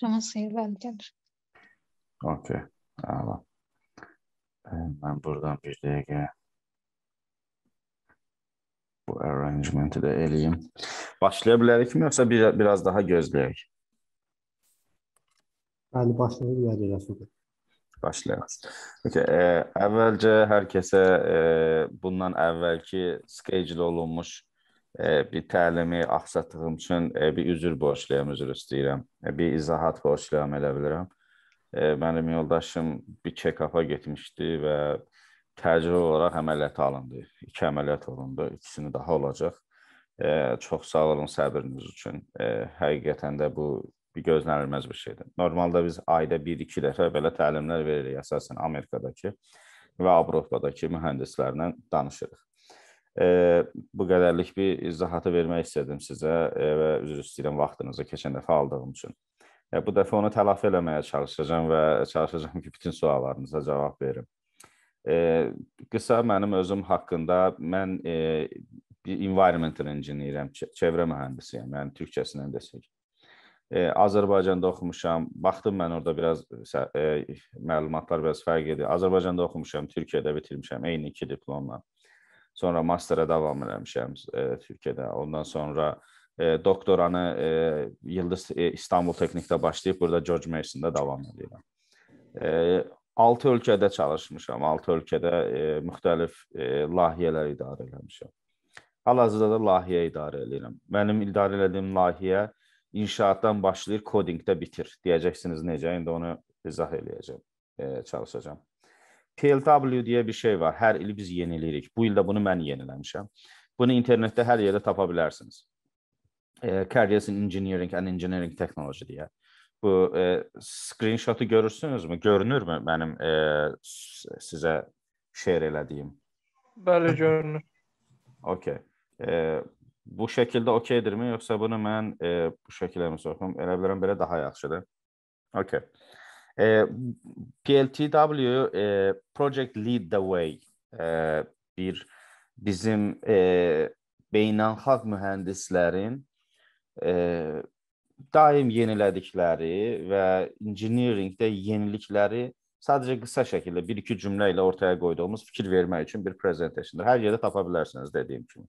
Kahraman gelir. Okey. Tamam. Ben buradan bir DG bu arrangement'i de eləyim. Başlayabilirik mi yoksa bir, biraz daha gözləyək? Bəli, başlayabiliriz. bilərik Okay, ə, əvvəlcə hər kəsə bundan evvelki schedule olunmuş E, bir təlimi axsatdığım üçün e, bir üzr borcluyam, üzr istəyirəm. E, bir izahat borcluyam elə bilirəm. Mənim yoldaşım bir check-up-a getmişdi və təcili olaraq əməliyyat alındı. İki əməliyyat olundu, ikisini daha olacaq. Çox sağ olun səbriniz üçün. Həqiqətən də bu bir gözlənilməz bir şeydir. Normalda biz ayda 1-2 dəfə belə təlimlər veririk əsasən Amerikadakı və Avropadakı mühəndislərlə danışırıq bu qədərlik bir izahatı vermək istədim sizə və üzr istəyirəm vaxtınızı keçən dəfə aldığım üçün. Bu dəfə onu tələfi eləməyə çalışacağam və çalışacağam ki, bütün suallarınıza cavab verim. Qısa mənim özüm haqqında mən environmental engineerəm, çevrə mühəndisiyəm, yəni türkçəsindən desək. Azərbaycanda oxumuşam. Baxdım mən orada biraz məlumatlar biraz fərq edir. Azərbaycanda oxumuşam, Türkiyədə bitirmişəm, eyni iki diplomla. Sonra mastera davam eləmişəm e, Türkiyədə. Ondan sonra e, doktoranı e, Yıldız e, İstanbul Texnikdə başlayıb burada George Mason-da davam edirəm. E, 6 ölkədə çalışmışam. 6 ölkədə e, müxtəlif e, layihələr idarə etmişəm. Hal-hazırda da layihə idarə edirəm. Mənim idarə etdiyim layihə inşaatdan başlayır, kodinqdə bitir. Deyəcəksiniz necə? İndi onu izah eləyəcəm, e, çalışacağam. TLW deyə bir şey var. Hər il biz yeniləyirik. Bu il də bunu mən yeniləmişəm. Bunu internetdə hər yerdə tapa bilərsiniz. E, Careers in Engineering and Engineering Technology deyə. Bu e, screenshotu görürsünüzmü? Görünürmü mənim e, sizə share elədiyim? Bəli, görünür. Okay. E, bu şəkildə okeydirmi yoxsa bunu mən e, bu şəkildə mi soxum? Elə bilərəm belə daha yaxşıdır. Okay. PLTW e, Project Lead the Way e, bir bizim e, beynəlxalq mühəndislərin daim yenilədikləri və engineeringdə yenilikləri sadəcə qısa şəkildə 1-2 cümlə ilə ortaya qoyduğumuz fikir vermək üçün bir presentationdır. Hər yerdə tapa bilərsiniz dediyim kimi.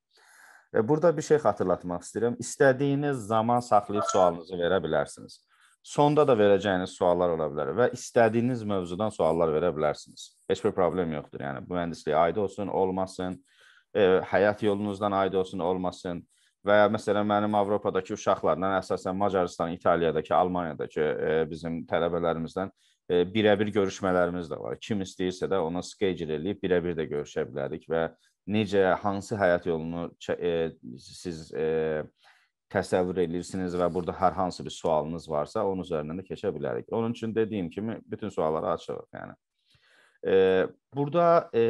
Və burada bir şey xatırlatmaq istəyirəm. İstədiyiniz zaman saxlayıb sualınızı verə bilərsiniz. Sonda da verəcəyiniz suallar ola bilər və istədiyiniz mövzudan suallar verə bilərsiniz. Heç bir problem yoxdur. Yəni mühəndisliyə aid olsun, olmasın, e, həyat yolunuzdan aid olsun, olmasın və ya məsələn mənim Avropadakı uşaqlarla əsasən Macarıstan, İtaliyadakı, Almaniyadakı e, bizim tələbələrimizdən e, birə-bir görüşmələrimiz də var. Kim istəyirsə də ona schedule eləyib birə-bir də görüşə bilərik və necə hansı həyat yolunu e, siz e, təsəvvür edirsiniz və burada hər hansı bir sualınız varsa, onun üzərindən də keçə bilərik. Onun üçün dediyim kimi bütün suallara açığıq, yəni. E, burada e,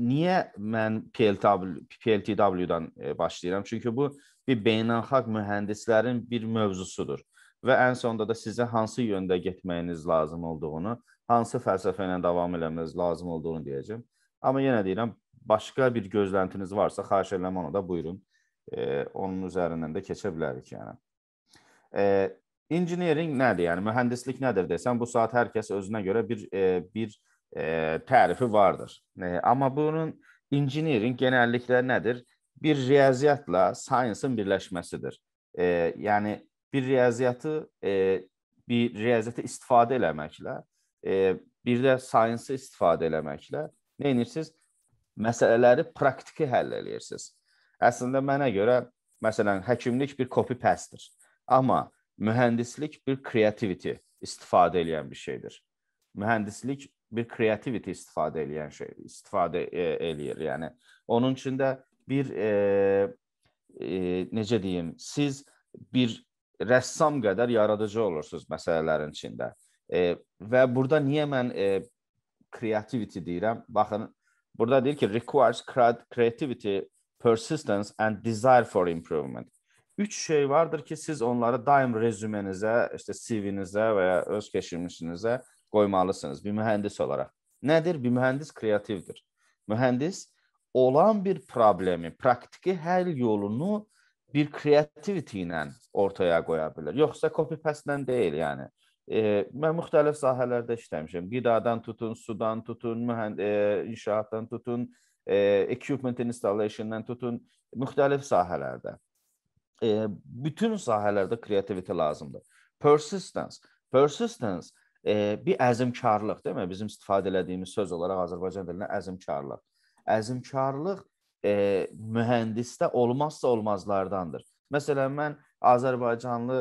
niyə mən PLTW, PLTW-dan e, başlayıram? Çünki bu bir beynəlxalq mühəndislərin bir mövzusudur və ən sonda da sizə hansı yöndə getməyiniz lazım olduğunu, hansı fəlsəfə ilə davam eləməniz lazım olduğunu deyəcəm. Amma yenə deyirəm, başqa bir gözləntiniz varsa, xahiş edirəm onu da buyurun e, onun üzərindən də keçə bilərik yəni. E, engineering nədir? Yəni mühəndislik nədir desən, bu saat hər kəs özünə görə bir e, bir e, tərifi vardır. E, amma bunun engineering genəlliklə nədir? Bir riyaziyyatla science-ın birləşməsidir. E, yəni bir riyaziyyatı e, bir riyaziyyata istifadə eləməklə, e, bir də science-ı istifadə eləməklə nə edirsiniz? Məsələləri praktiki həll eləyirsiniz. Əslində mənə görə məsələn həkimlik bir copy pastedir. Amma mühəndislik bir creativity istifadə edən bir şeydir. Mühəndislik bir creativity istifadə edən şey istifadə e, eləyir. Yəni onun üçün də bir e, e, necə deyim, siz bir rəssam qədər yaradıcı olursunuz məsələlərin içində. E, və burada niyə mən e, creativity deyirəm? Baxın, burada deyir ki, requires creativity persistence and desire for improvement. Üç şey vardır ki siz onları daim rezümenizə, işte CV-nizə və ya öz keçirmişinizə qoymalısınız bir mühəndis olaraq. Nədir? Bir mühəndis kreativdir. Mühəndis olan bir problemi, praktiki həll yolunu bir creativity ilə ortaya qoya bilər. Yoxsa copy paste-lə deyil, yəni. E, mən müxtəlif sahələrdə işləmişəm. Qidadan tutun, sudan tutun, mühənd e, inşaatdan tutun, E, equipment installation-dən tutun müxtəlif sahələrdə. E, bütün sahələrdə kreativitə lazımdır. Persistence. Persistence e, bir əzmkarlıq, deyilmi? Bizim istifadə etdiyimiz söz olaraq Azərbaycan dilində əzmkarlıq. Əzmkarlıq mühəndisdə olmazsa olmazlardandır. Məsələn, mən Azərbaycanlı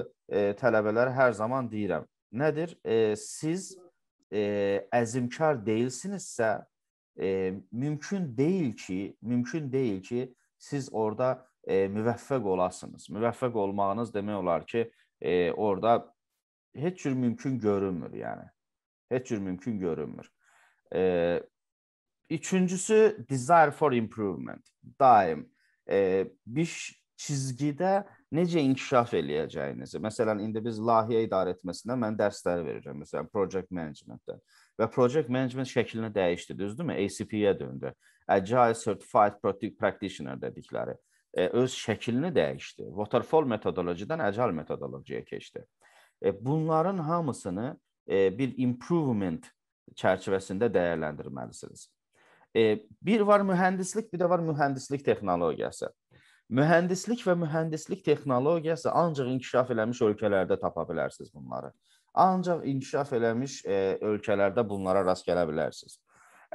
tələbələr hər zaman deyirəm. Nədir? Siz əzmkar deyilsinizsə, e, mümkün deyil ki, mümkün deyil ki, siz orada e, müvəffəq olasınız. Müvəffəq olmağınız demək olar ki, e, orada heç cür mümkün görünmür, yəni. Heç cür mümkün görünmür. E, üçüncüsü desire for improvement. Daim e, bir çizgidə necə inkişaf eləyəcəyinizi. Məsələn, indi biz layihə idarə etməsində mən dərslər verirəm, məsələn, project management-də və project management şəklini dəyişdi, düzdürmü? ACP-yə döndü. Agile Certified Practitioner dedikləri e, öz şəklini dəyişdi. Waterfall metodologiyadan agile metodologiyaya keçdi. E, bunların hamısını e, bir improvement çərçivəsində dəyərləndirməlisiniz. E, bir var mühəndislik, bir də var mühəndislik texnologiyası. Mühəndislik və mühəndislik texnologiyası ancaq inkişaf eləmiş ölkələrdə tapa bilərsiniz bunları. Ancaq inkişaf eləmiş e, ölkələrdə bunlara rast gələ bilərsiniz.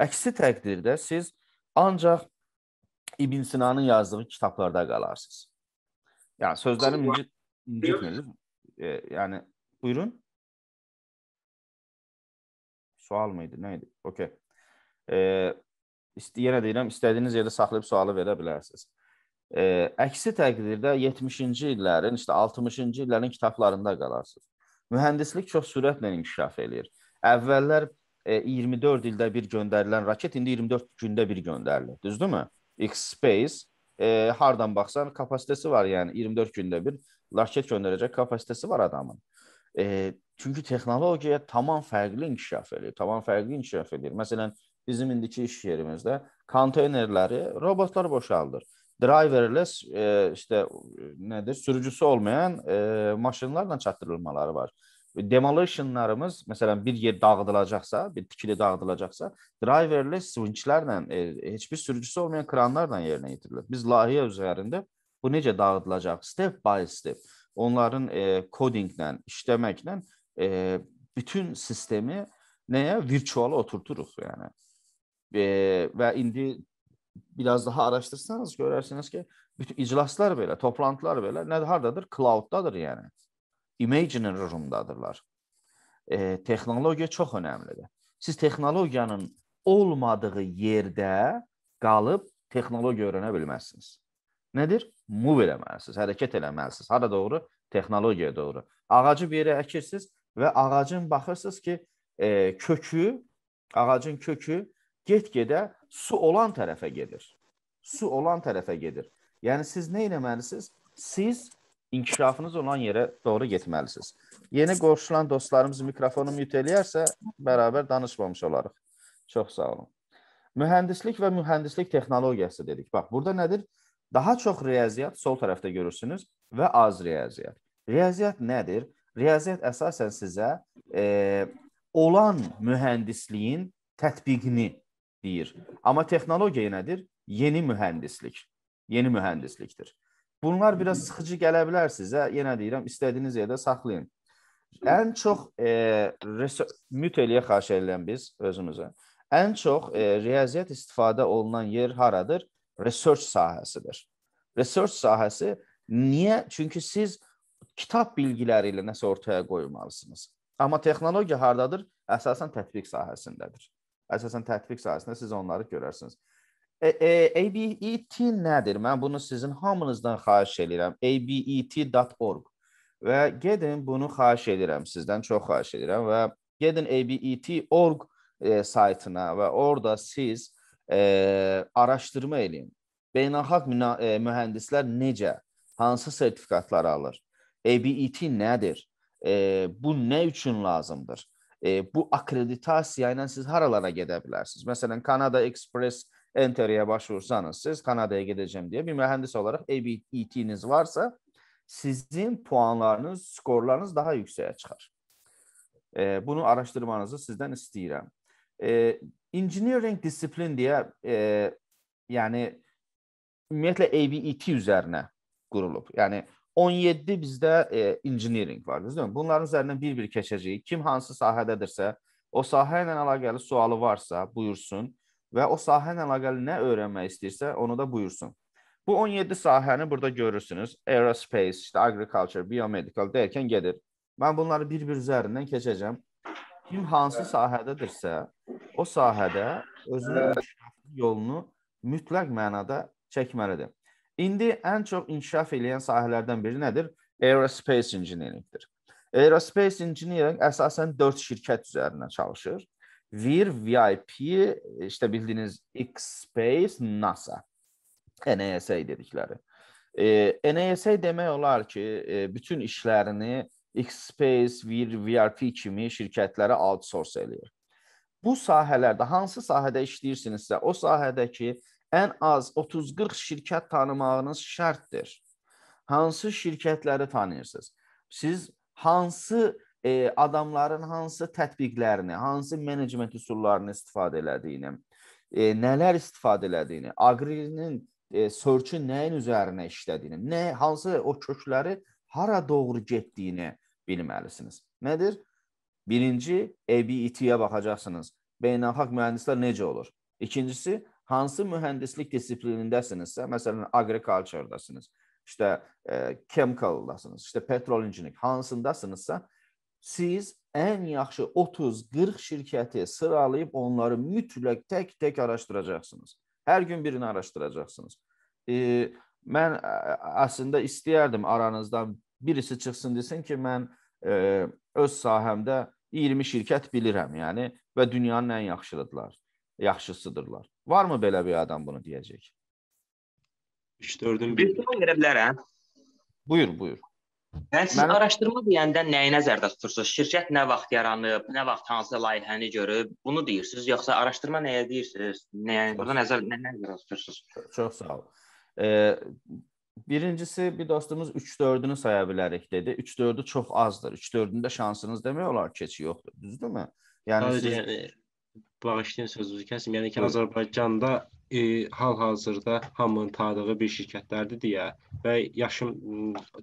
Əksi təqdirdə siz ancaq İbn Sina'nın yazdığı kitablarda qalarsınız. Yani sözlərim incit, incitmir. E, yəni buyurun. Sual mıydı, neydi? idi? Okay. E, yenə deyirəm, istədiyiniz yerdə saxlayıb sualı verə bilərsiniz. E, əksi təqdirdə 70-ci illərin, işte 60-cı illərin kitablarında qalarsınız. Mühəndislik çox sürətlə inkişaf eləyir. Əvvəllər 24 e, ildə bir göndərilən raket indi 24 gündə bir göndərilir. Düzdürmü? X-Space e, hardan baxsan kapasitesi var, yəni 24 gündə bir raket göndərəcək kapasitesi var adamın. E, çünki texnologiya tamam fərqli inkişaf eləyir, tamam fərqli inkişaf eləyir. Məsələn, bizim indiki iş yerimizdə konteynerləri robotlar boşaldır. driverless e, işte e, nedir sürücüsü olmayan e, maşınlarla çatdırılmaları var. Demolitionlarımız mesela bir yer dağıdılacaqsa, bir tikili dağıdılacaqsa driverless swinchlərlə e, hiçbir sürücüsü olmayan kranlardan yerine yetirilir. Biz layihə üzerinde bu nece dağıdılacaq step by step onların e, codinglə, işləməklə e, bütün sistemi neye virtuala oturturuz yani? E, və indi biraz daha araşdırsanız görərsiniz ki, bütün iclaslar belə, toplantılar belə nə hardadır? Cloud-dadır yəni. Imagining room-dadırlar. E, texnologiya çox əhəmilidir. Siz texnologiyanın olmadığı yerdə qalıb texnologiya öyrənə bilməzsiniz. Nədir? Move eləməlisiniz, hərəkət eləməlisiniz. Hara doğru? Texnologiyaya doğru. Ağacı bir yerə əkirsiniz və ağacın baxırsınız ki, e, kökü, ağacın kökü get-gedə su olan tərəfə gedir. Su olan tərəfə gedir. Yəni siz nə etməlisiniz? Siz inkişafınız olan yerə doğru getməlisiniz. Yeni qoşulan dostlarımız mikrofonu mute eləyərsə, bərabər danışmamış olarıq. Çox sağ olun. Mühəndislik və mühəndislik texnologiyası dedik. Bax, burada nədir? Daha çox riyaziyyat sol tərəfdə görürsünüz və az riyaziyyat. Riyaziyyat nədir? Riyaziyyat əsasən sizə e, olan mühəndisliyin tətbiqini deyir. Amma texnologiya nədir? Yeni mühəndislik. Yeni mühəndislikdir. Bunlar biraz sıxıcı gələ bilər sizə. Yenə deyirəm, istədiyiniz yerdə saxlayın. Ən çox e, müt eləyə xahiş edirəm biz özümüzə. Ən çox e, riyaziyyat istifadə olunan yer haradır? Research sahəsidir. Research sahəsi niyə? Çünki siz kitab bilgiləri ilə nəsə ortaya qoymalısınız. Amma texnologiya hardadır? Əsasən tətbiq sahəsindədir. Əsasən tətbiq sahəsində siz onları görərsiniz. E, e, ABET nədir? Mən bunu sizin hamınızdan xahiş edirəm. abet.org və gedin bunu xahiş edirəm sizdən çox xahiş edirəm və gedin abet.org e, saytına və orada siz e, araşdırma eləyin. Beynəlxalq e, mühəndislər necə, hansı sertifikatları alır? ABET nədir? E, bu nə üçün lazımdır? e, bu akreditasiya ilə siz haralara gedə bilərsiniz? Məsələn, Kanada Express Enteriyə başvursanız, siz Kanadaya gideceğim diye bir mühendis olarak abet varsa, sizin puanlarınız, skorlarınız daha yüksəyə çıkar. E, bunu araştırmanızı sizden istəyirəm. E, engineering discipline diye e, yəni ümumiyyətlə ABET üzərinə qurulub. Yəni 17 bizdə e, engineering var, düzdürmü? Bunların üzərindən bir-bir keçəcəyik. Kim hansı sahədədirsə, o sahə ilə əlaqəli sualı varsa, buyursun və o sahə ilə əlaqəli nə öyrənmək istəyirsə, onu da buyursun. Bu 17 sahəni burada görürsünüz. Aerospace, işte agriculture, biomedical deyərkən gedir. Mən bunları bir-bir üzərindən keçəcəm. Kim hansı sahədədirsə, o sahədə özünün yolunu mütləq mənada çəkməlidir. İndi ən çox inkişaf eləyən sahələrdən biri nədir? Aerospace engineering-dir. Aerospace engineering əsasən 4 şirkət üzərinə çalışır. Vir, VIP, işte bildiyiniz X-Space, NASA, NASA dedikləri. E, NASA demək olar ki, e, bütün işlərini X-Space, Vir, VIP kimi şirkətlərə outsource eləyir. Bu sahələrdə hansı sahədə işləyirsinizsə, o sahədəki ən az 30-40 şirkət tanımağınız şərtdir. Hansı şirkətləri tanıyırsınız? Siz hansı e, adamların hansı tətbiqlərini, hansı menecment üsullarını istifadə elədiyini, e, nələr istifadə elədiyini, agrinin e, search-ü nəyin üzərinə işlədiyini, nə hansı o kökləri hara doğru getdiyini bilməlisiniz. Nədir? Birinci ABET-yə baxacaqsınız. Beynəlxalq mühəndislər necə olur? İkincisi hansı mühendislik disiplinindəsiniz, məsələn, agriculture işte e, işte petrol inginik hansındasınızsa, siz en yaxşı 30-40 şirkəti sıralayıb onları mütləq tək-tək araşdıracaqsınız. Hər gün birini araşdıracaqsınız. E, mən əslində istəyərdim aranızdan birisi çıxsın desin ki, mən e, öz sahəmdə 20 şirkət bilirəm, yəni və dünyanın ən yaxşıdırlar. yaxşısıdırlar. Varmı belə bir adam bunu deyəcək? 3-4-ün bir sual verə bilərəm. Hə? Buyur, buyur. Yəni siz Mən... araşdırma deyəndə nəyi nəzərdə tutursunuz? Şirkət nə vaxt yaranıb, nə vaxt hansı layihəni görüb, bunu deyirsiniz, yoxsa araşdırma nəyə deyirsiniz? Nəyə burada nəzər nə nəzərdə tutursunuz? Çox sağ ol. E, birincisi bir dostumuz 3-4-ünü saya bilərik dedi. 3-4-ü çox azdır. 3-4-ündə şansınız demək olar keçi yoxdur, düzdürmü? Yəni Öyle, siz... Yəni bağışlayın sözünüzü kəsim. Yəni ki, Azərbaycanda e, hal-hazırda hamının tanıdığı bir şirkətlərdir deyə və yaşım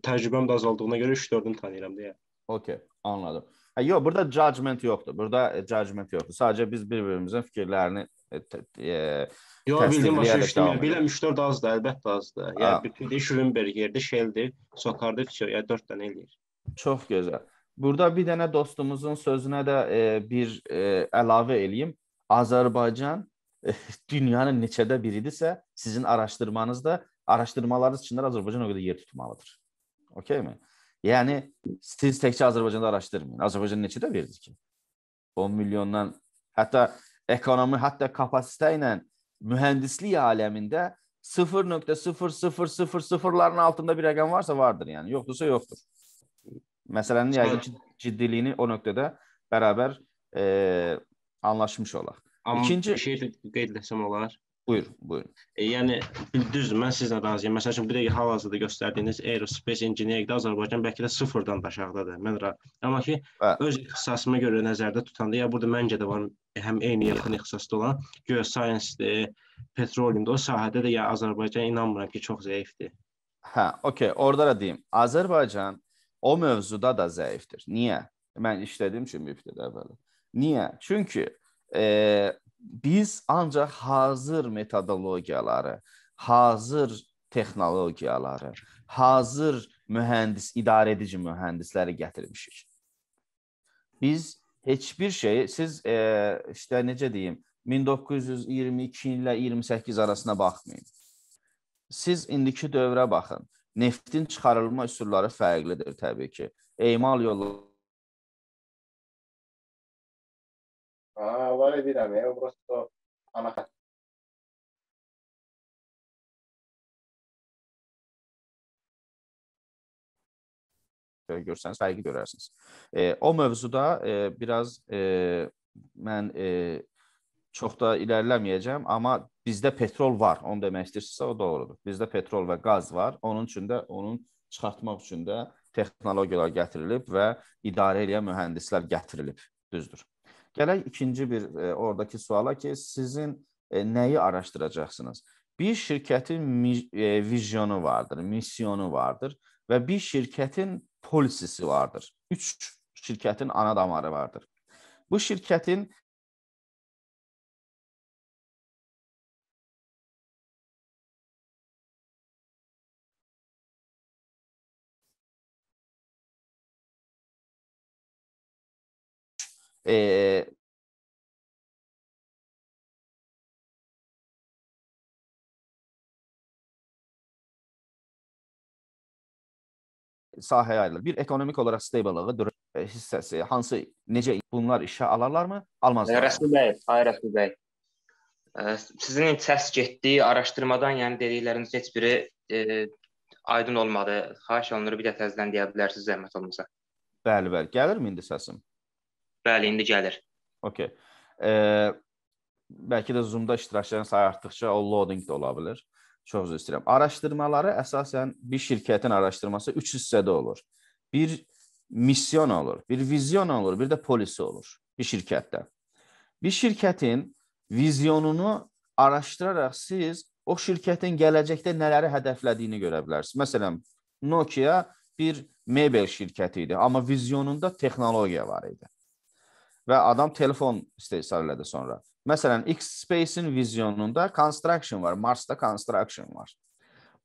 təcrübəm də az olduğuna görə 3-4-ünü tanıyıram deyə. Okay, anladım. Ha, yox, burada judgment yoxdur. Burada e, judgment yoxdur. Sadəcə biz bir-birimizin fikirlərini e, e, Yox, bildim başa düşdüm. Biləm 3-4 azdır, əlbəttə azdır. Yəni bütün də Şulenberg yerdə Shell-dir, Sokardır, Fiço, yəni 4 dənə eləyir. Çox gözəl. Burada bir dənə dostumuzun sözünə də e, bir e, əlavə eləyim. Azerbaycan e, dünyanın neçədə biridirsə, sizin araştırmanızda araştırmalarınız içində Azerbaycan o qədər yer tutmalıdır. mi? Yani siz tekçe şey Azərbaycanda araştırmayın. Azərbaycan neçədə biridir ki? 10 milyondan hatta ekonomi, hətta kapasitə ilə mühəndislik aləmində 0.0000'ların altında bir rəqəm varsa vardır yani Yoxdursa yoxdur. Məsələnin yəqin ki ciddiliyini o nöqtədə bərabər e, anlaşmış olaq. Amma İkinci... bir şey qeyd etsəm olar. Buyur, buyur. E, yəni düz mən sizlə razıyam. Məsəl üçün bu dəqiqə hal-hazırda göstərdiyiniz aerospace engineering Azərbaycan bəlkə də sıfırdan da aşağıdadır. Mən amma ki Bə. Hə. öz ixtisasıma görə nəzərdə tutanda ya burada məncə də var həm eyni yaxın ixtisasda olan geoscience-dir, petroleumdur. O sahədə də ya Azərbaycan inanmıram ki, çox zəifdir. Hə, okey, orada da deyim. Azərbaycan o mövzuda da zəifdir. Niyə? Mən işlədiyim üçün müftədə əvvəl. Niyə? Çünki e, biz ancaq hazır metodologiyaları, hazır texnologiyaları, hazır mühəndis, idarə edici mühəndisləri gətirmişik. Biz heç bir şeyi siz e, işte necə deyim 1922 ilə 28 arasına baxmayın. Siz indiki dövrə baxın. Neftin çıxarılma üsulları fərqlidir təbii ki. Emal yolları εγώ δεν δύναμη, εγώ προς το αναχα... görürsəniz, fərqi görərsiniz. E, o mövzuda e, biraz e, mən e, çox da irəliləməyəcəm, amma bizdə petrol var, onu demək istəyirsinizsə o doğrudur. Bizdə petrol və qaz var. Onun üçün də onun çıxartmaq üçün də texnologiyalar gətirilib və idarə edən mühəndislər gətirilib. Düzdür. Gələk ikinci bir e, oradakı suala ki, sizin e, nəyi araşdıracaqsınız? Bir şirkətin e, vizyonu vardır, misyonu vardır və bir şirkətin polisisi vardır. 3 şirkətin ana damarı vardır. Bu şirkətin eh, sahəyə ayrılır. Bir ekonomik olaraq stabillığı dürr e, hissəsi hansı necə bunlar işə alarlarmı? Almazlar. Rəsul bəy, ay Rəsul bəy. E, sizin səs getdiyi araşdırmadan, yəni dedikləriniz heç biri e, aydın olmadı. Xahiş olunur bir də təzədən deyə bilərsiniz zəhmət olmasa. Bəli, bəli. Gəlirmi indi səsim? Bəli, indi gəlir. Okay. E, bəlkə də Zoom-da iştirakçıların sayı artdıqca o loading də ola bilər. Çox üzr istəyirəm. Araşdırmaları əsasən bir şirkətin araşdırması 3 hissədə olur. Bir misyon olur, bir vizyon olur, bir də polisi olur bir şirkətdə. Bir şirkətin vizyonunu araşdıraraq siz o şirkətin gələcəkdə nələri hədəflədiyini görə bilərsiniz. Məsələn, Nokia bir mebel şirkəti idi, amma vizyonunda texnologiya var idi və adam telefon istehsal elədi sonra. Məsələn, X Space-in vizyonunda construction var, Mars-da construction var.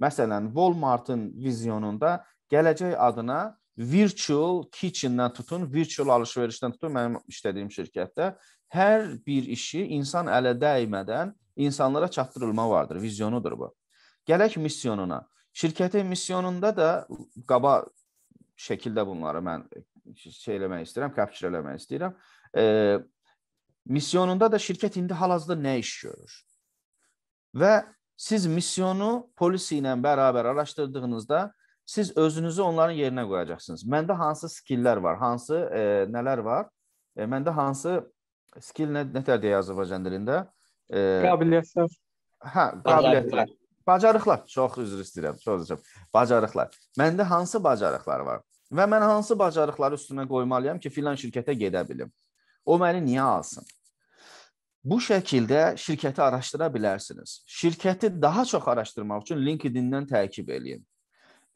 Məsələn, Walmart-ın vizyonunda gələcək adına virtual kitchen-dən tutun, virtual alış-verişdən tutun mənim işlədiyim şirkətdə hər bir işi insan ələ dəymədən insanlara çatdırılma vardır, vizyonudur bu. Gələk missiyonuna. Şirkətin missiyonunda da qaba şəkildə bunları mən şey eləmək istəyirəm, capture eləmək istəyirəm. E, misyonunda da şirkət indi hal-hazırda nə iş görür? Və siz misyonu polisi ilə bərabər araşdırdığınızda siz özünüzü onların yerinə qoyacaqsınız. Məndə hansı skilllər var, hansı e, nələr var? E, məndə hansı skill nə, nə tər deyə Azərbaycan dilində? E, qabiliyyətlər. Hə, qabiliyyətlər. Bacarıqlar. Çox üzr istəyirəm, çox üzr. Bacarıqlar. Məndə hansı bacarıqlar var? Və mən hansı bacarıqları üstünə qoymalıyam ki, filan şirkətə gedə bilim? O məni niyə alsın? Bu şəkildə şirkəti araşdıra bilərsiniz. Şirkəti daha çox araşdırmaq üçün LinkedIn-dən təqib eləyin.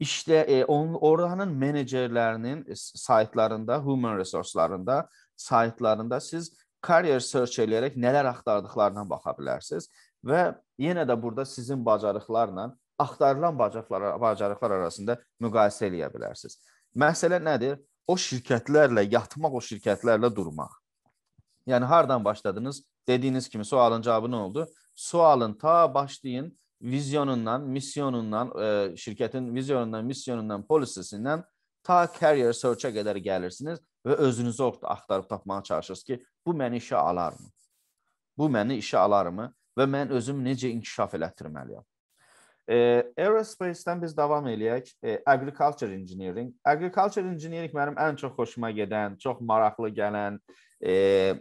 İşdə e, onun oranın menecerlərinin saytlarında, human resurslarında, saytlarında siz career search eləyərək nələr axtardıqlarına baxa bilərsiniz və yenə də burada sizin bacarıqlarla axtarılan bacarıqlar bacarıqlar arasında müqayisə eləyə bilərsiniz. Məsələ nədir? O şirkətlərlə yatmaq, o şirkətlərlə durmaq. Yani hardan başladınız? Dediğiniz kimi sualın cevabı ne oldu? Sualın ta başlayın vizyonundan, misyonundan, e, şirketin vizyonundan, misyonundan, polisisinden ta career search'a qədər gəlirsiniz və özünüzü orada axtarıb tapmağa çalışırsınız ki, bu məni işə alarmı? Bu məni işə alarmı və mən özüm necə inkişaf elətdirməliyəm? E, Aerospace-dən biz davam eləyək. E, agriculture engineering. Agriculture engineering mənim ən çox xoşuma gedən, çox maraqlı gələn, e,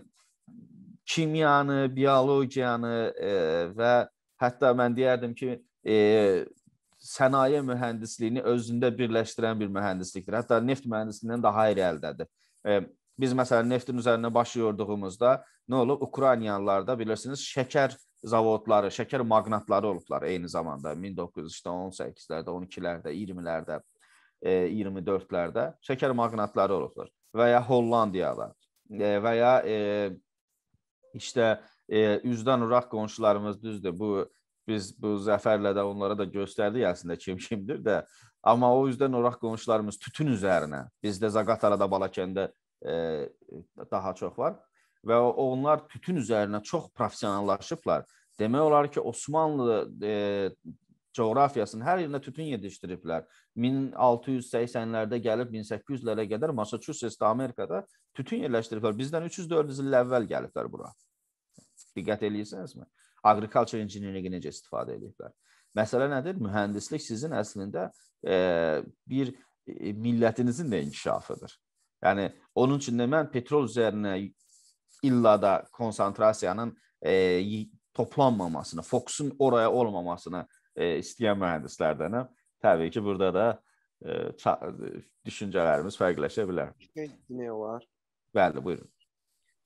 kimyanı, biologiyanı e, və hətta mən deyərdim ki, e, sənaye mühəndisliyini özündə birləşdirən bir mühəndislikdir. Hətta neft mühəndisliyindən daha irəlidədir. E, biz məsələn neftin üzərinə baş yorduğumuzda nə olub? Ukraynalılarda bilirsiniz, şəkər zavodları, şəkər maqnatları olublar eyni zamanda 1918-lərdə, 12-lərdə, 20-lərdə, 24-lərdə şəkər maqnatları olublar və ya Hollandiyalar e, və ya e, İşte e, üzdən uraq qonşularımız düzdür. Bu biz bu zəfərlə də onlara da göstərdik əslində kim kimdir də. Amma o üzdən oraq qonşularımız tütün üzərinə. Bizdə Zaqatalada, Balakəndə e, daha çox var və onlar tütün üzərinə çox professionallaşıblar. Demək olar ki, Osmanlı e, coğrafiyasının hər yerində tütün yetişdiriblər. 1680-lərdə gəlib 1800-lərə qədər Massachusetts-də Amerikada tütün yerləşdiriblər. Bizdən 300-400 il əvvəl gəliblər bura. Diqqət eləyirsinizmi? Agriculture engineering necə istifadə ediblər? Məsələ nədir? Mühəndislik sizin əslində e, bir e, millətinizin də inkişafıdır. Yəni onun üçün də mən petrol üzərinə illada konsantrasiyanın e, toplanmamasını, fokusun oraya olmamasını e, istəyən mühəndislərdənəm. Təbii ki, burada da e, e düşüncələrimiz fərqləşə bilər. Demək olar. Bəli, buyurun.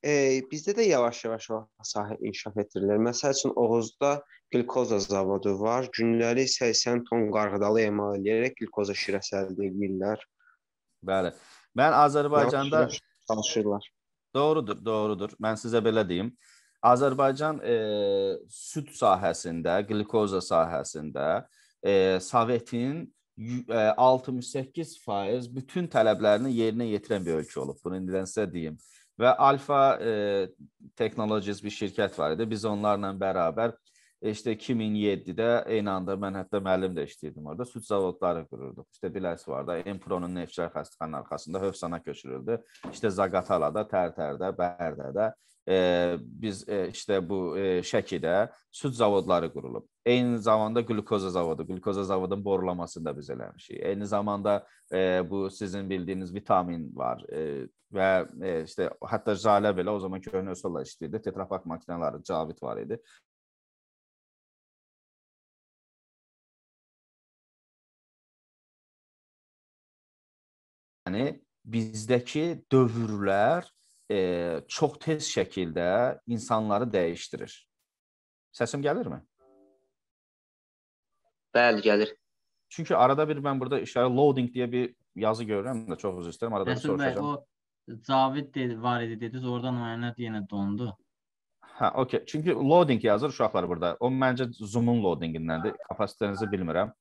E, bizdə də yavaş-yavaş sahə inkişaf etdirilir. Məsəl üçün Oğuzda qlikoza zavodu var. Günləlik 80 ton qarğıdalı emal edərək qlikoza şirəsi əldə edirlər. Bəli. Mən Azərbaycanda yavaş -yavaş çalışırlar. Doğrudur, doğrudur. Mən sizə belə deyim. Azərbaycan e, süd sahəsində, qlikoza sahəsində e, Sovetin 68 e, faiz bütün tələblərini yerinə yetirən bir ölkə olub. Bunu indidən sizə deyim. Və Alfa e, Technologies bir şirkət var idi. Biz onlarla bərabər e, işte 2007-də eyni anda mən hətta müəllim də işləyirdim orada. Süd zavodları qururduq. İşte biləsi var da Empronun Neftçilər xəstəxananın arxasında Hövsana köçürüldü. İşte Zaqatalada, Tərtərdə, Bərdədə biz e, işte bu e, Şəkidə süd zavodları qurulub. Eyni zamanda qlukoza zavodu, qlukoza zavodunun borulamasını da biz eləmişik. Eyni zamanda e, bu sizin bildiyiniz vitamin var və işte hətta jalə belə o zaman köhnə üsulla işləyirdi. Tetrapak makineləri, Cavit var idi. Yəni bizdəki dövrlər e, çox tez şəkildə insanları dəyişdirir. Səsim gəlirmi? Bəli, gəlir. Çünki arada bir mən burada işarə loading deyə bir yazı görürəm də çox üzr istəyirəm arada Rəsul bir soruşacağam. Bəy, o Cavid dedi, var idi dediniz, oradan mənə yenə dondu. Hə, okey. Çünki loading yazır uşaqlar burada. O məncə Zoom-un loadingindəndir. Kapasitenizi bilmirəm.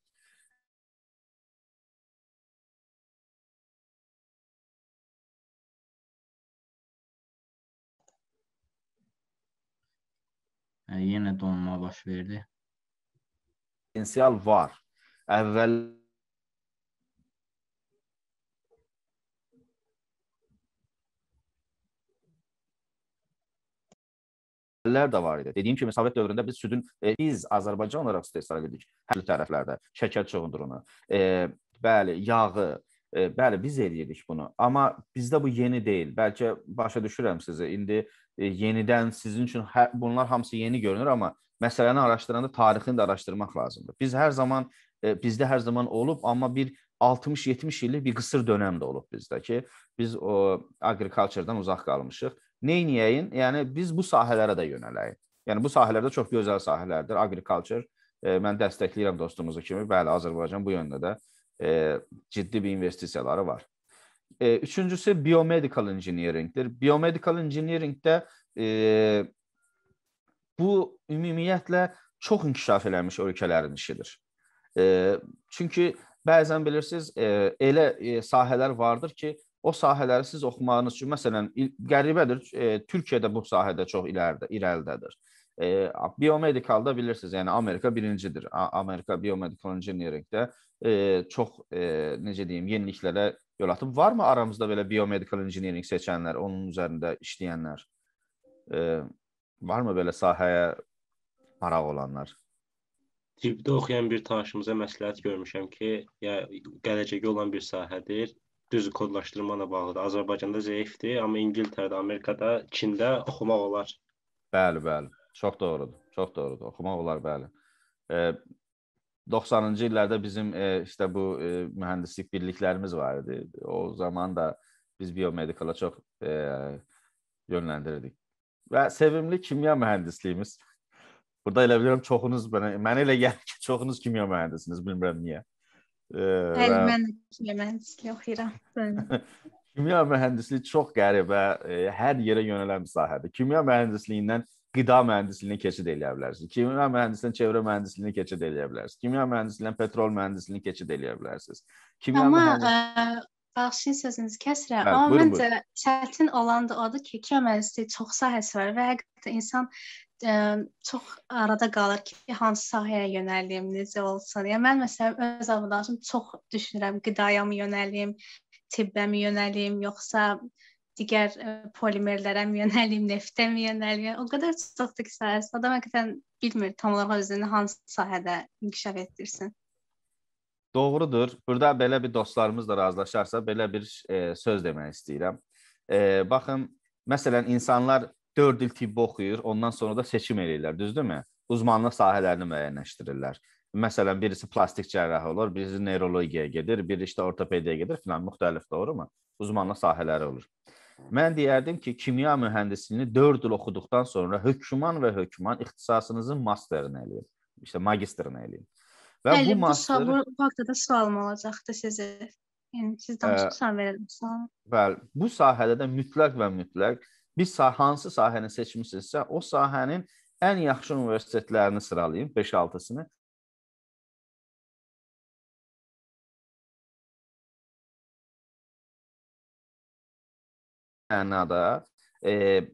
E, yenə donma baş verdi. Potensial var. Əvvəl lər də var idi. Dediyim kimi Sovet dövründə biz südün e, biz Azərbaycan olaraq istehsal edirdik hər tərəflərdə. Şəkər çovundurunu, e, bəli, yağı, e, bəli biz eləyirdik bunu. Amma bizdə bu yeni deyil. Bəlkə başa düşürəm sizi. İndi E, yenidən sizin üçün hə, bunlar hamısı yeni görünür, amma məsələni araşdıranda tarixini də araşdırmaq lazımdır. Biz hər zaman e, bizdə hər zaman olub, amma bir 60-70 illik bir qısır dönəm də olub bizdə ki, biz o agrikulturdan uzaq qalmışıq. Neyniyəyin? Yəni biz bu sahələrə də yönələyik. Yəni bu sahələrdə çox gözəl sahələrdir. Agrikultur e, mən dəstəkləyirəm dostumuzu kimi. Bəli, Azərbaycan bu yöndə də ciddi bir investisiyaları var. E, üçüncüsü biomedical engineering'dir. Biomedical engineeringdə e, bu ümumiyyətlə çox inkişaf eləmiş ölkələrin işidir. E, çünki bəzən bilirsiniz, e, elə e, sahələr vardır ki, o sahələri siz oxumağınız üçün məsələn qəribədir, e, Türkiyədə bu sahədə çox ilərdə, irəlidədir. E, biomedikalda bilirsiniz, yəni Amerika birincidir. Amerika biomedical engineeringdə e, çox e, necə deyim, yeniliklərə yol atıb. Varmı aramızda belə biomedical engineering seçənlər, onun üzərində işləyənlər? E, varmı belə sahəyə maraq olanlar? Tibbdə oxuyan bir tanışımıza məsləhət görmüşəm ki, ya gələcəyi olan bir sahədir. Düz kodlaşdırma ilə bağlıdır. Azərbaycanda zəifdir, amma İngiltərədə, Amerikada, Çində oxumaq olar. Bəli, bəli. Çox doğrudur. Çox doğrudur. Oxumaq olar, bəli. E, 90-cı illərdə bizim e, işte bu e, mühəndislik birliklərimiz vardı. O zaman da biz biomedikala çox e, yönləndirirdik. Və sevimli kimya mühəndisliyimiz. Burada elə bilirəm çoxunuz mənə, mənə elə gəlir ki, çoxunuz kimya mühəndisiniz, bilmirəm niyə. E, Bəli, mən kimya mühəndisliyi oxuyuram. kimya mühəndisliyi çox qəribə, e, hər yerə yönələn bir sahədir. Kimya mühəndisliyindən qida mühəndisliyinə keçid eləyə bilərsiniz. Kimya mühəndisliyindən çevrə mühəndisliyinə keçid eləyə bilərsiniz. Kimya mühəndisliyindən petrol mühəndisliyinə keçid eləyə bilərsiniz. Kimya Amma mühəndis... bağışlayın e, sözünüzü kəsirəm. Hə, Amma məncə buyur. çətin olan da odur ki, kimya mühəndisliyi çox sahəsi var və həqiqətən insan ə, e, çox arada qalır ki, hansı sahəyə yönəlim, necə olsun. Yəni mən məsələn öz avdanışım çox düşünürəm, qidaya mı yönəlim, tibbə mi yönəlim, yoxsa digər e, polimerlərə mi yönəliyim, neftə mi yönəliyəm? O qədər çoxdur ki, sahəsi. Adam həqiqətən bilmir tam olaraq özünü hansı sahədə inkişaf etdirsin. Doğrudur. Burada belə bir dostlarımızla razılaşarsa belə bir e, söz demək istəyirəm. E, baxın, məsələn, insanlar 4 il tibb oxuyur, ondan sonra da seçim eləyirlər, düzdürmü? Uzmanlıq sahələrini müəyyənləşdirirlər. Məsələn, birisi plastik cərrahi olur, birisi nevrologiyaya gedir, biri işte ortopediyaya gedir filan, müxtəlif, doğrumu? Uzmanlıq sahələri olur. Mən deyərdim ki, kimya mühəndisliyini 4 il oxuduqdan sonra hökmran və hökmran ixtisasınızın masterini eləyin. İşte magistrını eləyin. Və Əli, bu master bu, bu haqqda da sualım olacaqdı sizə. Yəni siz danışırsan verəlim sual. Bəli, bu sahədə də mütləq və mütləq bir sah hansı sahəni seçmisinizsə, o sahənin ən yaxşı universitetlərini sıralayın, 5-6-sını mənada e,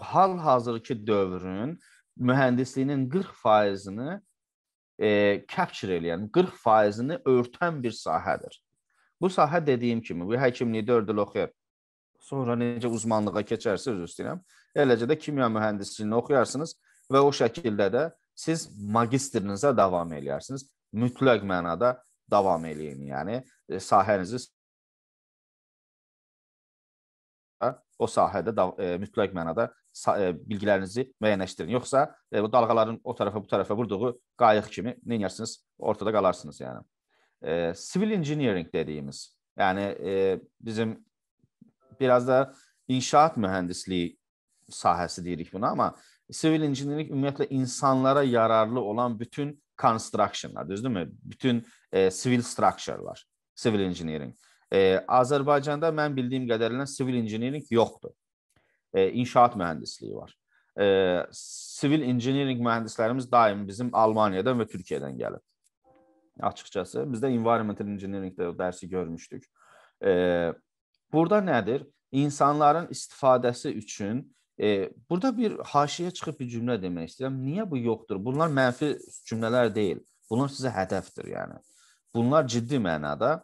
hal-hazırki dövrün mühəndisliyinin 40%-ni e, capture eləyən, 40%-ni yəni örtən bir sahədir. Bu sahə dediyim kimi, bu həkimliyi 4 il oxuyur. Sonra necə uzmanlığa keçərsiniz üstünəm. Eləcə də kimya mühəndisliyini oxuyarsınız və o şəkildə də siz magistrinizə davam eləyirsiniz. Mütləq mənada davam eləyin. Yəni e, sahənizi o sahədə da, e, mütləq mənada e, bilgilərinizi müəyyənləşdirin. Yoxsa e, bu dalğaların o tərəfə, bu tərəfə vurduğu qayıq kimi nə edirsiniz? Ortada qalarsınız yəni. E, civil engineering dediyimiz, yəni e, bizim biraz da inşaat mühəndisliyi sahəsi deyirik buna, amma civil engineering ümumiyyətlə insanlara yararlı olan bütün constructionlar, düzdürmü? Bütün e, civil structurelar, civil engineering. E, E, Azərbaycanda mən bildiyim qədərilə sivil engineering yoxdur. E, inşaat mühəndisliyi var. E, sivil engineering mühəndislərimiz daim bizim Almaniyadan və Türkiyədən gəlib. Açıqcası bizdə environmental engineering də dərsi görmüşdük. E, burada nədir? İnsanların istifadəsi üçün e, burada bir haşiyə çıxıb bir cümlə demək istəyirəm. Niyə bu yoxdur? Bunlar mənfi cümlələr deyil. Bunlar sizə hədəfdir, yəni. Bunlar ciddi mənada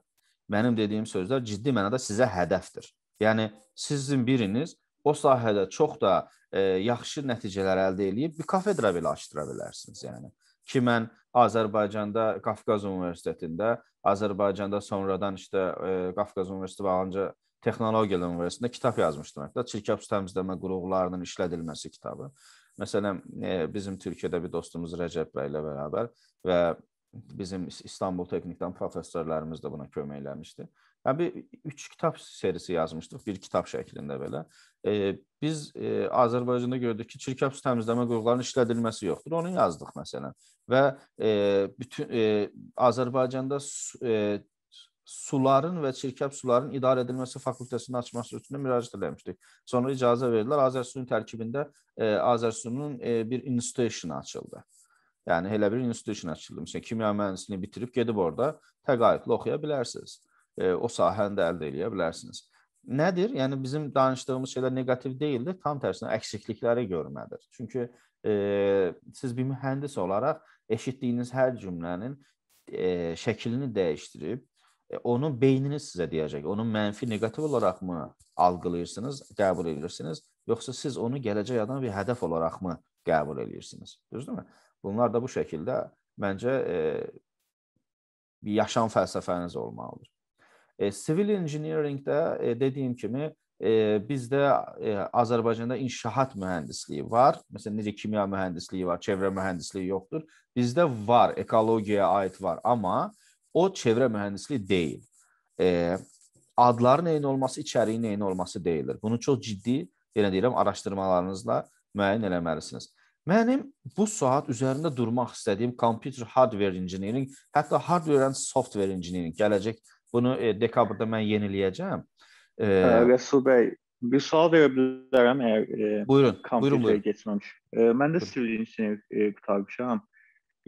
mənim dediyim sözlər ciddi mənada sizə hədəfdir. Yəni sizin biriniz o sahədə çox da e, yaxşı nəticələr əldə edib bir kafedra belə açdıra bilərsiniz, yəni ki mən Azərbaycanda Qafqaz Universitetində, Azərbaycanda sonradan işte e, Qafqaz Universiteti və Ağınca Texnologiyalar Universitetində kitab yazmışdım. Hətta çirkab su təmizləmə qurğularının işlədilməsi kitabı. Məsələn, e, bizim Türkiyədə bir dostumuz Rəcəb bəylə bərabər və Bizim İstanbul Teknik'ten profesörlerimiz de buna kömək eləmişdi. Yəni bir üç kitap serisi yazmışdıq, bir kitap şeklinde belə. E, biz e, Azərbaycanda gördük ki, çirkab su təmizləmə qurğularının işlədilməsi yoxdur. Onu yazdıq məsələn. Və e, bütün e, Azərbaycanda su, e, suların ve çirkab suların idare edilmesi fakültesinin açması üçün müraciət etmişdik. Sonra icazə verdiler, Azərsunun tərkibində e, Azərsunun e, bir institution açıldı. Yəni elə bir institution açıldı. Məsələn, kimya mühəndisliyi bitirib gedib orada təqaüdlü oxuya bilərsiniz. E, o sahəni də əldə eləyə bilərsiniz. Nədir? Yəni bizim danışdığımız şeylər neqativ deyildir, tam tərsinə əksiklikləri görmədir. Çünki e, siz bir mühəndis olaraq eşitdiyiniz hər cümlənin e, şəklini dəyişdirib e, onun beyniniz sizə deyəcək. Onun mənfi, neqativ olaraq mı algılayırsınız, qəbul edirsiniz, yoxsa siz onu gələcək adına bir hədəf olaraq mı qəbul edirsiniz? Düzdürmü? Bunlar da bu şəkildə məncə e, yaşam fəlsəfəniz olmalıdır. E, civil engineering-də e, dediyim kimi e, bizdə e, Azərbaycanda inşaat mühəndisliyi var. Məsələn, necə kimya mühəndisliyi var, çevrə mühəndisliyi yoxdur. Bizdə var, ekologiyaya aid var, amma o çevrə mühəndisliyi deyil. E, adların eyni olması, içəriyin eyni olması deyilir. Bunu çox ciddi, yenə deyirəm, araşdırmalarınızla müəyyən eləməlisiniz. Mənim bu saat üzərində durmaq istədiyim computer hardware engineering, hətta hardware and software engineering gələcək. Bunu e, dekabrda mən yeniləyəcəm. E, Rəsul hə, bəy, bir sual verə bilərəm əgər e, buyurun, buyurun, buyurun. keçməmiş. E, mən də civil engineering e, qurtarmışam.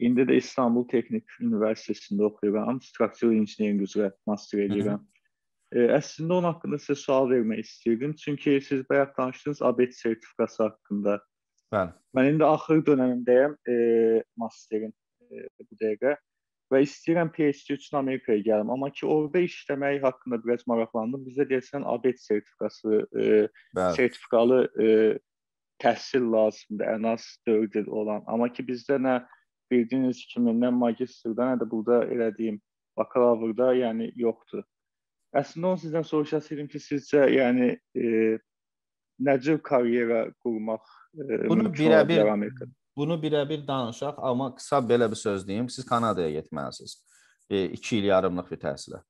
İndi də İstanbul Texnik Üniversitesində oxuyuram. Structural engineering üzrə master edirəm. Hı -hı. E, əslində onun haqqında sizə sual vermək istəyirdim. Çünki siz bayaq danışdınız ABET sertifikası haqqında. Bəli. Mən indi axır dönəmdəyəm e, masterin e, bu dəqiqə və istəyirəm PhD üçün Amerikaya gəlim, amma ki orada işləmək haqqında biraz maraqlandım. Bizdə deyəsən ABET sertifikası, e, Bəli. sertifikalı e, təhsil lazımdır, ən az 4 il olan. Amma ki bizdə nə bildiyiniz kimi nə magistrda, nə də burada elədiyim bakalavrda, yəni yoxdur. Əslində onu sizdən soruşasaydım ki, sizcə yəni e, nəcür karyera qurmaq e, bunu birəbir bunu birəbir danışaq, amma qısa belə bir söz deyim. Siz Kanadaya getməlisiniz. 2 e, il yarımlıq bir təhsilə.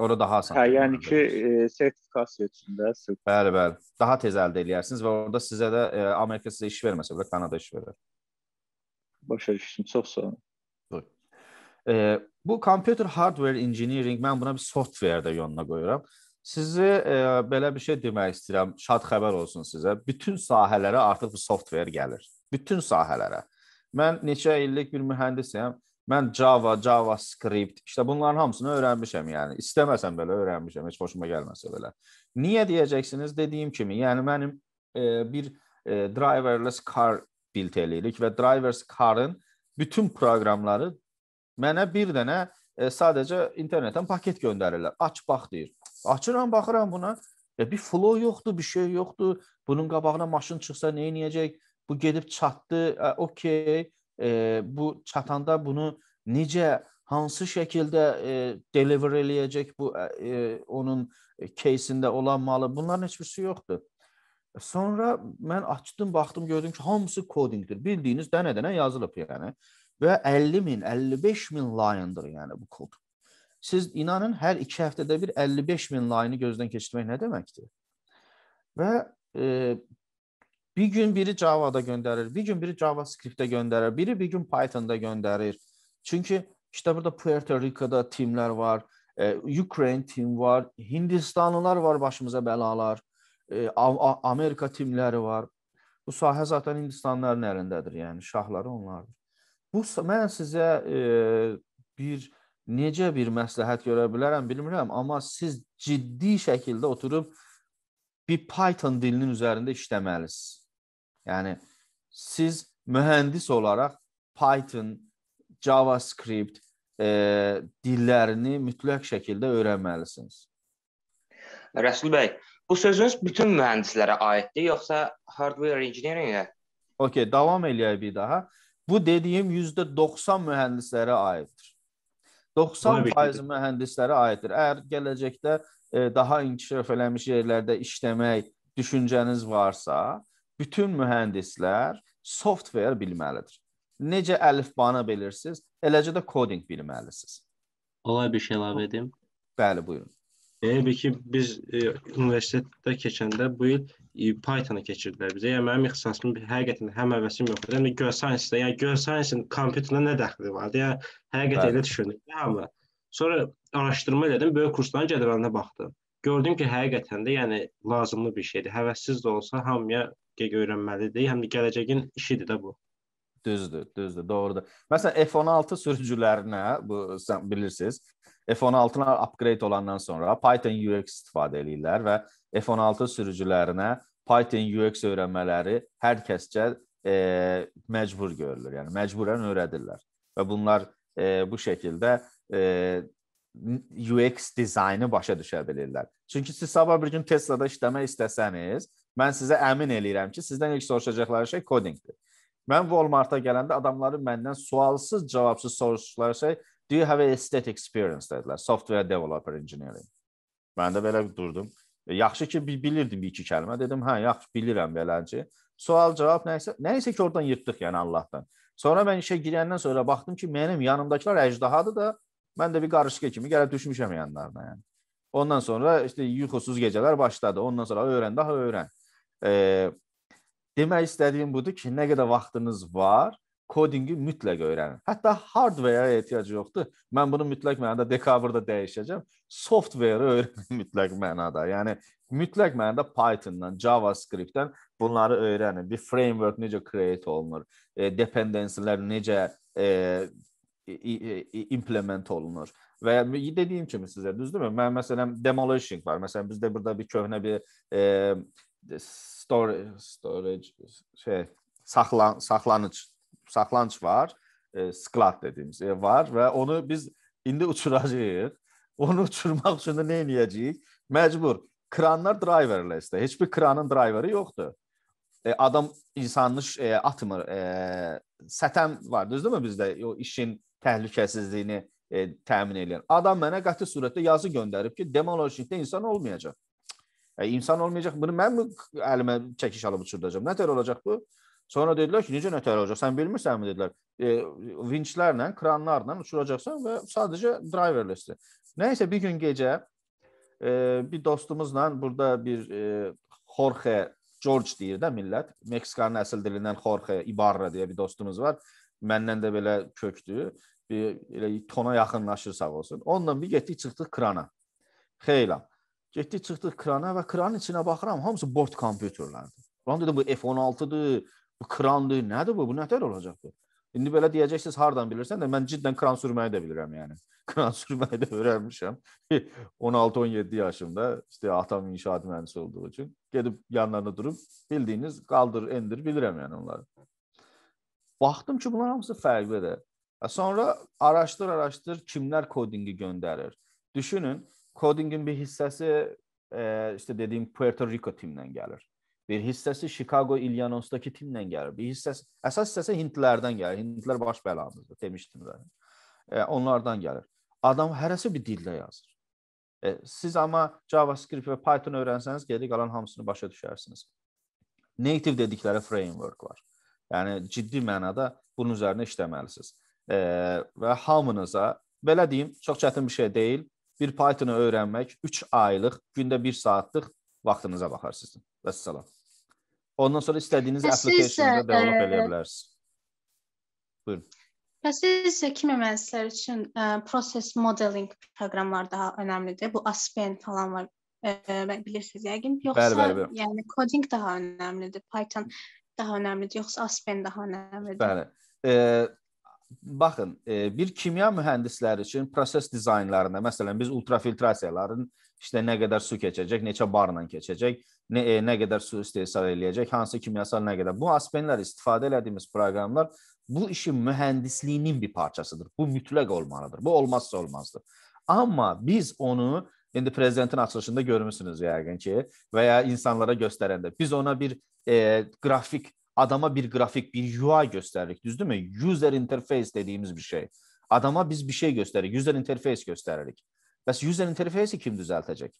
Ora daha asan. Hə, yəni ki, e, sertifikasiya içində. Bəli, bəli. Daha tez əldə edərsiniz və orada sizə də e, Amerika sizə iş verməsə belə Kanada iş verər. Başa düşdüm. Çox sağ olun. Buyur. E, bu computer hardware engineering mən buna bir software də yonuna qoyuram. Sizi e, belə bir şey demək istəyirəm. Şad xəbər olsun sizə. Bütün sahələrə artıq bu software gəlir. Bütün sahələrə. Mən neçə illik bir mühəndisəm. Mən Java, JavaScript, işte bunların hamısını öyrənmişəm, yəni istəməsəm belə öyrənmişəm, heç xoşuma gəlməsə belə. Niyə deyəcəksiniz? Dediyim kimi, yəni mənim e, bir e, driverless car build eləyirik və driverless carın bütün proqramları mənə bir dənə e, sadəcə internetdən paket göndərirlər. Aç bax deyir. Açıram, baxıram buna. E, bir flow yoxdur, bir şey yoxdur. Bunun qabağına maşın çıxsa nə edəcək? Bu gedib çatdı. E, okey. E, bu çatanda bunu necə hansı şəkildə e, deliver eləyəcək bu e, onun кейsində olan malı. Bunların heç birisi yoxdur. Sonra mən açdım, baxdım, gördüm ki, hamısı codingdir. Bildiyiniz dənə-dənə yazılıb yəni və 50 min, 55 min layındır yəni bu kod. Siz inanın hər iki həftədə bir 55 min layını gözdən keçirmək nə deməkdir? Və e, bir gün biri Java-da göndərir, bir gün biri JavaScript-də göndərir, biri bir gün Python-da göndərir. Çünki işte burada Puerto Rico-da timlər var, e, Ukrayna tim var, Hindistanlılar var başımıza bəlalar, e, Amerika timləri var. Bu sahə zaten Hindistanlıların əlindədir, yəni şahları onlardır. Bu mən sizə e, bir necə bir məsləhət görə bilərəm bilmirəm, amma siz ciddi şəkildə oturub bir Python dilinin üzərində işləməlisiniz. Yəni siz mühəndis olaraq Python, JavaScript e, dillərini mütləq şəkildə öyrənməlisiniz. Rəsul bəy, bu sözünüz bütün mühəndislərə aiddir, yoxsa hardware engineering-ə? Okay, davam eləyək bir daha. Bu dediyim %90 mühəndislərə aiddir. 90% mühəndislərə aiddir. Əgər gələcəkdə e, daha inkişaf eləmiş yerlərdə işləmək düşüncəniz varsa, bütün mühəndislər software bilməlidir. Necə əlifbanı bilirsiniz, eləcə də kodinq bilməlisiniz. Ola bir şey əlavə edim? Bəli, buyurun. Elə ki biz e, universitetdə keçəndə bu il e, Python-a keçirdilər bizə. Yəni mənim ixtisasım həqiqətən həm həvəsim yox idi, həm də göl sayensdə, yəni göl sayensinin kompüterə nə dəxli vardı? Yəni həqiqətən elə düşündük hamı. Sonra araşdırma elədim, böyük kursların cədvəlinə baxdım. Gördüm ki, həqiqətən də yəni lazımlı bir şeydir. Həvəssiz də olsa hamıya öyrənməlidir, həm də gələcəyin işidir də bu. Düzdür, düzdür, doğrudur. Məsələn F16 sürücülərinə bu sən bilirsiniz, F16-na upgrade olandan sonra Python UX istifadə eləyirlər və F16 sürücülərinə Python UX öyrənmələri hər kəscə e, məcbur görülür. Yəni məcburən öyrədirlər. Və bunlar e, bu şəkildə e, UX dizaynı başa düşə bilirlər. Çünki siz sabah bir gün Tesla-da işləmək istəsəniz, mən sizə əmin eləyirəm ki, sizdən ilk soruşacaqları şey codingdir. Mən Walmart-a gələndə adamları məndən sualsız, cavabsız soruşdular şey, "Do you have a estate experience?" dedilər. Software developer engineering. Mən də belə durdum. E, yaxşı ki, bilirdim bir iki kəlmə. Dedim, "Hə, yaxşı, bilirəm beləncə." Sual, cavab nə isə, nə isə ki, oradan yırtdıq yəni Allahdan. Sonra mən işə girəndən sonra baxdım ki, mənim yanımdakılar əjdahadır da, mən də bir qarışqa kimi gəlib düşmüşəm yanlarına yəni. Ondan sonra işte yuxusuz gecələr başladı. Ondan sonra öyrən, daha öyrən. Eee Demək istədiyim budur ki, nə qədər vaxtınız var, kodinqi mütləq öyrənin. Hətta hardware-ə ehtiyac yoxdur. Mən bunu mütləq mənada Decover-da dəyişəcəm. Software-ı öyrənin mütləq mənada. Yəni mütləq mənada Python-dan, JavaScript-dən bunları öyrənin. Bir framework necə create olunur, e, dependency-lər necə e, implement olunur. Və dediyim kimi sizə, düzdürmü? Mən məsələn demolishing var. Məsələn bizdə burada bir köhnə bir e, storage, storage şey saxlan saxlanıc saxlanıc var, e, sklad dediyimiz e, var və onu biz indi uçuracağıq. Onu uçurmaq üçün də nə edəcəyik? Məcbur kranlar driverlə istə. Heç bir kranın driveri yoxdur. E, adam insanını e, atmır. E, sətəm var, düzdürmü bizdə? O işin təhlükəsizliyini e, təmin edən. Adam mənə qəti surətdə yazı göndərib ki, demolishingdə insan olmayacaq. E, insan olmayacaq. Bunu mən mi əlimə çəkiş alıb uçurdacam? Nətər olacaq bu? Sonra dedilər ki, necə nətər olacaq? Sən bilmirsənmi dedilər. E, vinçlərlə, kranlarla uçuracaqsan və sadəcə driverlessdir. Nəysə bir gün gecə e, bir dostumuzla burada bir e, Jorge George deyir də millət. Meksikanın əsl dilindən Jorge Ibarra deyə bir dostumuz var. Məndən də belə kökdü. Bir elə tona yaxınlaşır sağ olsun. Onunla bir getdik çıxdıq krana. Xeylam. Getdik çıxdıq krana və kranın içinə baxıram, hamısı bord kompüterlərdir. Lan dedim bu F16-dır, bu krandır, nədir bu? Bu nətər olacaqdır? İndi belə deyəcəksiniz, hardan bilirsən də mən ciddən kran sürməyi də bilirəm yəni. Kran sürməyi də öyrənmişəm. 16-17 yaşımda işte atam inşaat mühəndisi olduğu üçün gedib yanlarında durub bildiyiniz qaldır, endir bilirəm yəni onları. Baxdım ki, bunlar hamısı fərqlidir. Sonra araşdır, araşdır kimlər kodinqi göndərir. Düşünün, Codingin bir hissəsi e, işte dediyim Puerto Rico timdən gəlir. Bir hissəsi Chicago Illinois'dakı timdən gəlir. Bir hissəsi əsas hissəsi hindlilərdən gəlir. Hindlilər baş bəlamızdır demişdim də. E, onlardan gəlir. Adam hərəsi bir dildə yazır. E, siz amma JavaScript və Python öyrənsəniz, geri qalan hamısını başa düşərsiniz. Native dedikləri framework var. Yəni ciddi mənada bunun üzərinə işləməlisiniz. E, və hamınıza belə deyim, çox çətin bir şey deyil bir Python-ı öyrənmək 3 aylıq, gündə 1 saatlıq vaxtınıza baxar sizin. Vəssalam. Ondan sonra istədiyiniz application-da develop edə bilərsiniz. Buyurun. Bəs sizcə kimi müəssisələr üçün ə, e, process modeling proqramları daha önəmlidir? Bu Aspen falan var. Ə, e, e, bilirsiniz yəqin. Yoxsa bəli, bəli, bəli. yəni coding daha önəmlidir, Python daha önəmlidir, yoxsa Aspen daha önəmlidir? Bəli. Ə, Baxın, e, bir kimya mühəndisləri üçün proses dizaynlarında, məsələn, biz ultrafiltrasiyaların işte nə qədər su keçəcək, neçə barla keçəcək, nə, e, nə qədər su istehsal eləyəcək, hansı kimyasal nə qədər. Bu aspenlər istifadə elədiyimiz proqramlar bu işin mühəndisliyinin bir parçasıdır. Bu mütləq olmalıdır. Bu olmazsa olmazdır. Amma biz onu indi prezidentin açılışında görmüsünüz yəqin ki, və ya insanlara göstərəndə biz ona bir e, qrafik adama bir grafik, bir UI gösteririk. Düzdür mü? User interface dediğimiz bir şey. Adama biz bir şey gösteririk. User interface gösteririk. Bəs user interface-i kim düzəltəcək?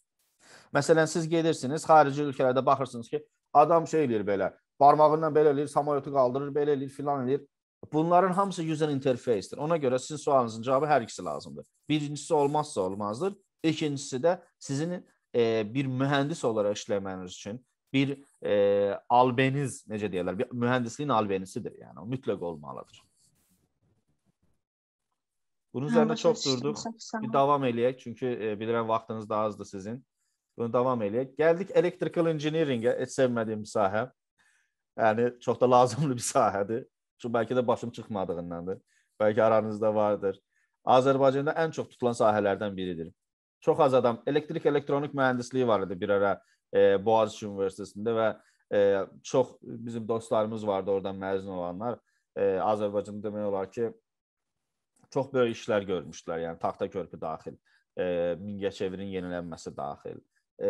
Məsələn, siz gedirsiniz, xarici ölkələrdə baxırsınız ki, adam şey eləyir belə, barmağından belə eləyir, samoyotu qaldırır, belə eləyir, filan eləyir. Bunların hamısı user interface-dir. Ona görə sizin sualınızın cavabı hər ikisi lazımdır. Birincisi olmazsa olmazdır. İkincisi də sizin e, bir mühəndis olaraq işləməniz üçün bir e, albeniz necə deyirlər, bir mühəndisliyin albenisidir. Yəni o mütləq olmalıdır. Bunun hə, üzərində çox durduq. Bir davam eləyək çünki e, bilirəm vaxtınız da azdır sizin. Bunu davam eləyək. Gəldik electrical engineering-ə, heç sevmədiyim bir sahə. Yəni çox da lazımlı bir sahədir. Çünki bəlkə də başım çıxmadığındandır. Bəlkə aranızda vardır. Azərbaycanda ən çox tutulan sahələrdən biridir. Çox az adam elektrik elektronik mühəndisliyi var idi bir ara e, Boğaziçi Üniversitəsində və e, çox bizim dostlarımız vardı oradan məzun olanlar. E, Azərbaycanda demək olar ki çox böyük işlər görmüşdülər. Yəni Taxta körpü daxil, e, Mingəçevirin yenilənməsi daxil. E,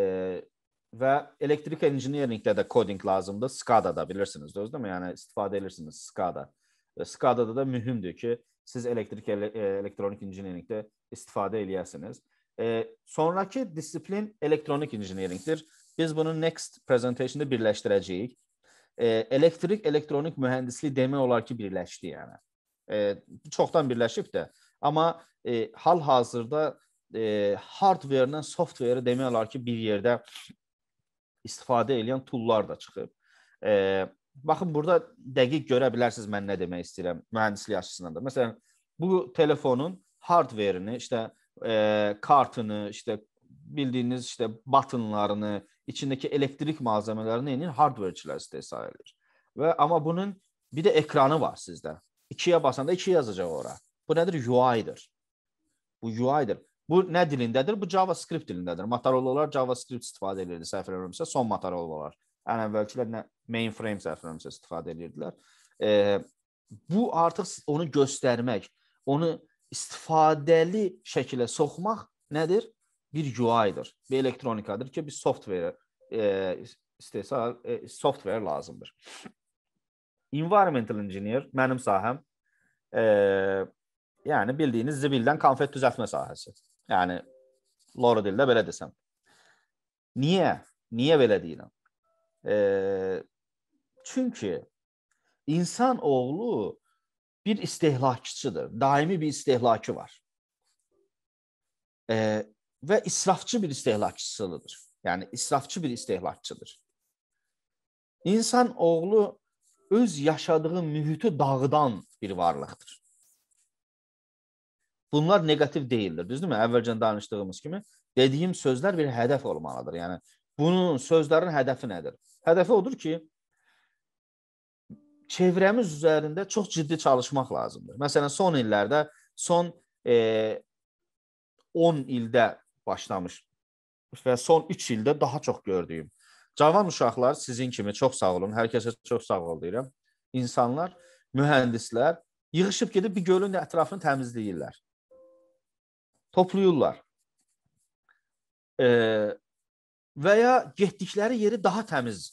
və elektrik engineeringdə də coding lazımdır. SCADA-da bilirsiniz, düzdürmü? Yəni istifadə edirsiniz SCADA. E, SCADA-da da mühümdür ki, siz elektrik e, elektronik engineeringdə istifadə eləyəsiniz. E, sonrakı disiplin elektronik engineeringdir. Biz bunu next presentationda birləşdirəcəyik. E, elektrik elektronik mühəndisliyi demək olar ki, birləşdi yəni. E, çoxdan birləşib də, amma e, hal-hazırda e, hardware-lə software-i demək olar ki, bir yerdə istifadə edən tool'lar da çıxıb. E, baxın burada dəqiq görə bilərsiniz mən nə demək istəyirəm mühəndislik açısından da. Məsələn, bu telefonun hardware-ini, işte e, kartını, işte bildiyiniz işte buttonlarını, içindeki elektrik malzemelerine yeni hardwareçiler istehsal edir. Və amma bunun bir də ekranı var sizdə. 2-yə basanda 2 yazacaq ora. Bu nədir? UI-dir. Bu UI-dir. Bu nə dilindədir? Bu JavaScript dilindədir. Motorola-lar JavaScript istifadə edirdi, səhv eləmirəmsə, son Motorola-lar. Ən əvvəlkilər nə mainframe səhv eləmirəmsə istifadə edirdilər. E, bu artıq onu göstərmək, onu istifadəli şəkilə soxmaq nədir? bir UI'dır, bir elektronikadır ki bir software e, istesa e, software lazımdır. Environmental Engineer benim sahem E, yəni bildiyiniz zibildən konfet düzəltmə sahəsi. Yəni lora dildə belə desəm. niye Niyə belə deyirəm? E, çünki insan oğlu bir istehlakçıdır. Daimi bir istehlakı var. E, və israfçı bir istehlakçısıdır. Yəni israfçı bir istehlakçıdır. İnsan oğlu öz yaşadığı mühiti dağıdan bir varlıqdır. Bunlar neqativ deyildir, düzdürmü? Əvvəlcən danışdığımız kimi dediyim sözlər bir hədəf olmalıdır. Yəni bunun sözlərin hədəfi nədir? Hədəfi odur ki, çevrəmiz üzərində çox ciddi çalışmaq lazımdır. Məsələn, son illərdə, son e, 10 ildə başlamış və son 3 ildə daha çox gördüyüm. Cavan uşaqlar sizin kimi çox sağ olun. Hər kəsə çox sağ ol deyirəm. İnsanlar, mühəndislər yığılıb gedib bir gölün ətrafını təmizləyirlər. Toplayırlar. E, və ya getdikləri yeri daha təmiz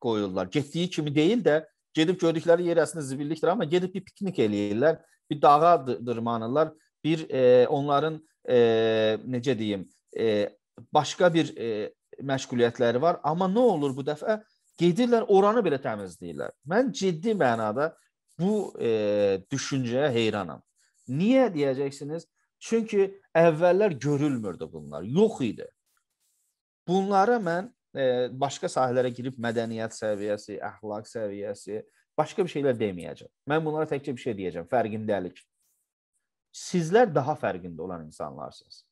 qoyurlar. Getdiyi kimi deyil də gedib gördükləri yer əslində zibillikdir, amma gedib bir piknik eləyirlər, bir dağa dırmanırlar, bir e, onların e, necə deyim, e, başqa bir e, məşğuliyyətləri var, amma nə olur bu dəfə gedirlər oranı belə təmizləyirlər. Mən ciddi mənada bu e, düşüncəyə heyranam. Niyə deyəcəksiniz? Çünki əvvəllər görülmürdü bunlar, yox idi. Bunlara mən e, başqa sahələrə girib mədəniyyət səviyyəsi, əxlaq səviyyəsi, başqa bir şeylər deməyəcəm. Mən bunlara təkcə bir şey deyəcəm, fərqindəlik sizlər daha fərqində olan insanlarsınız.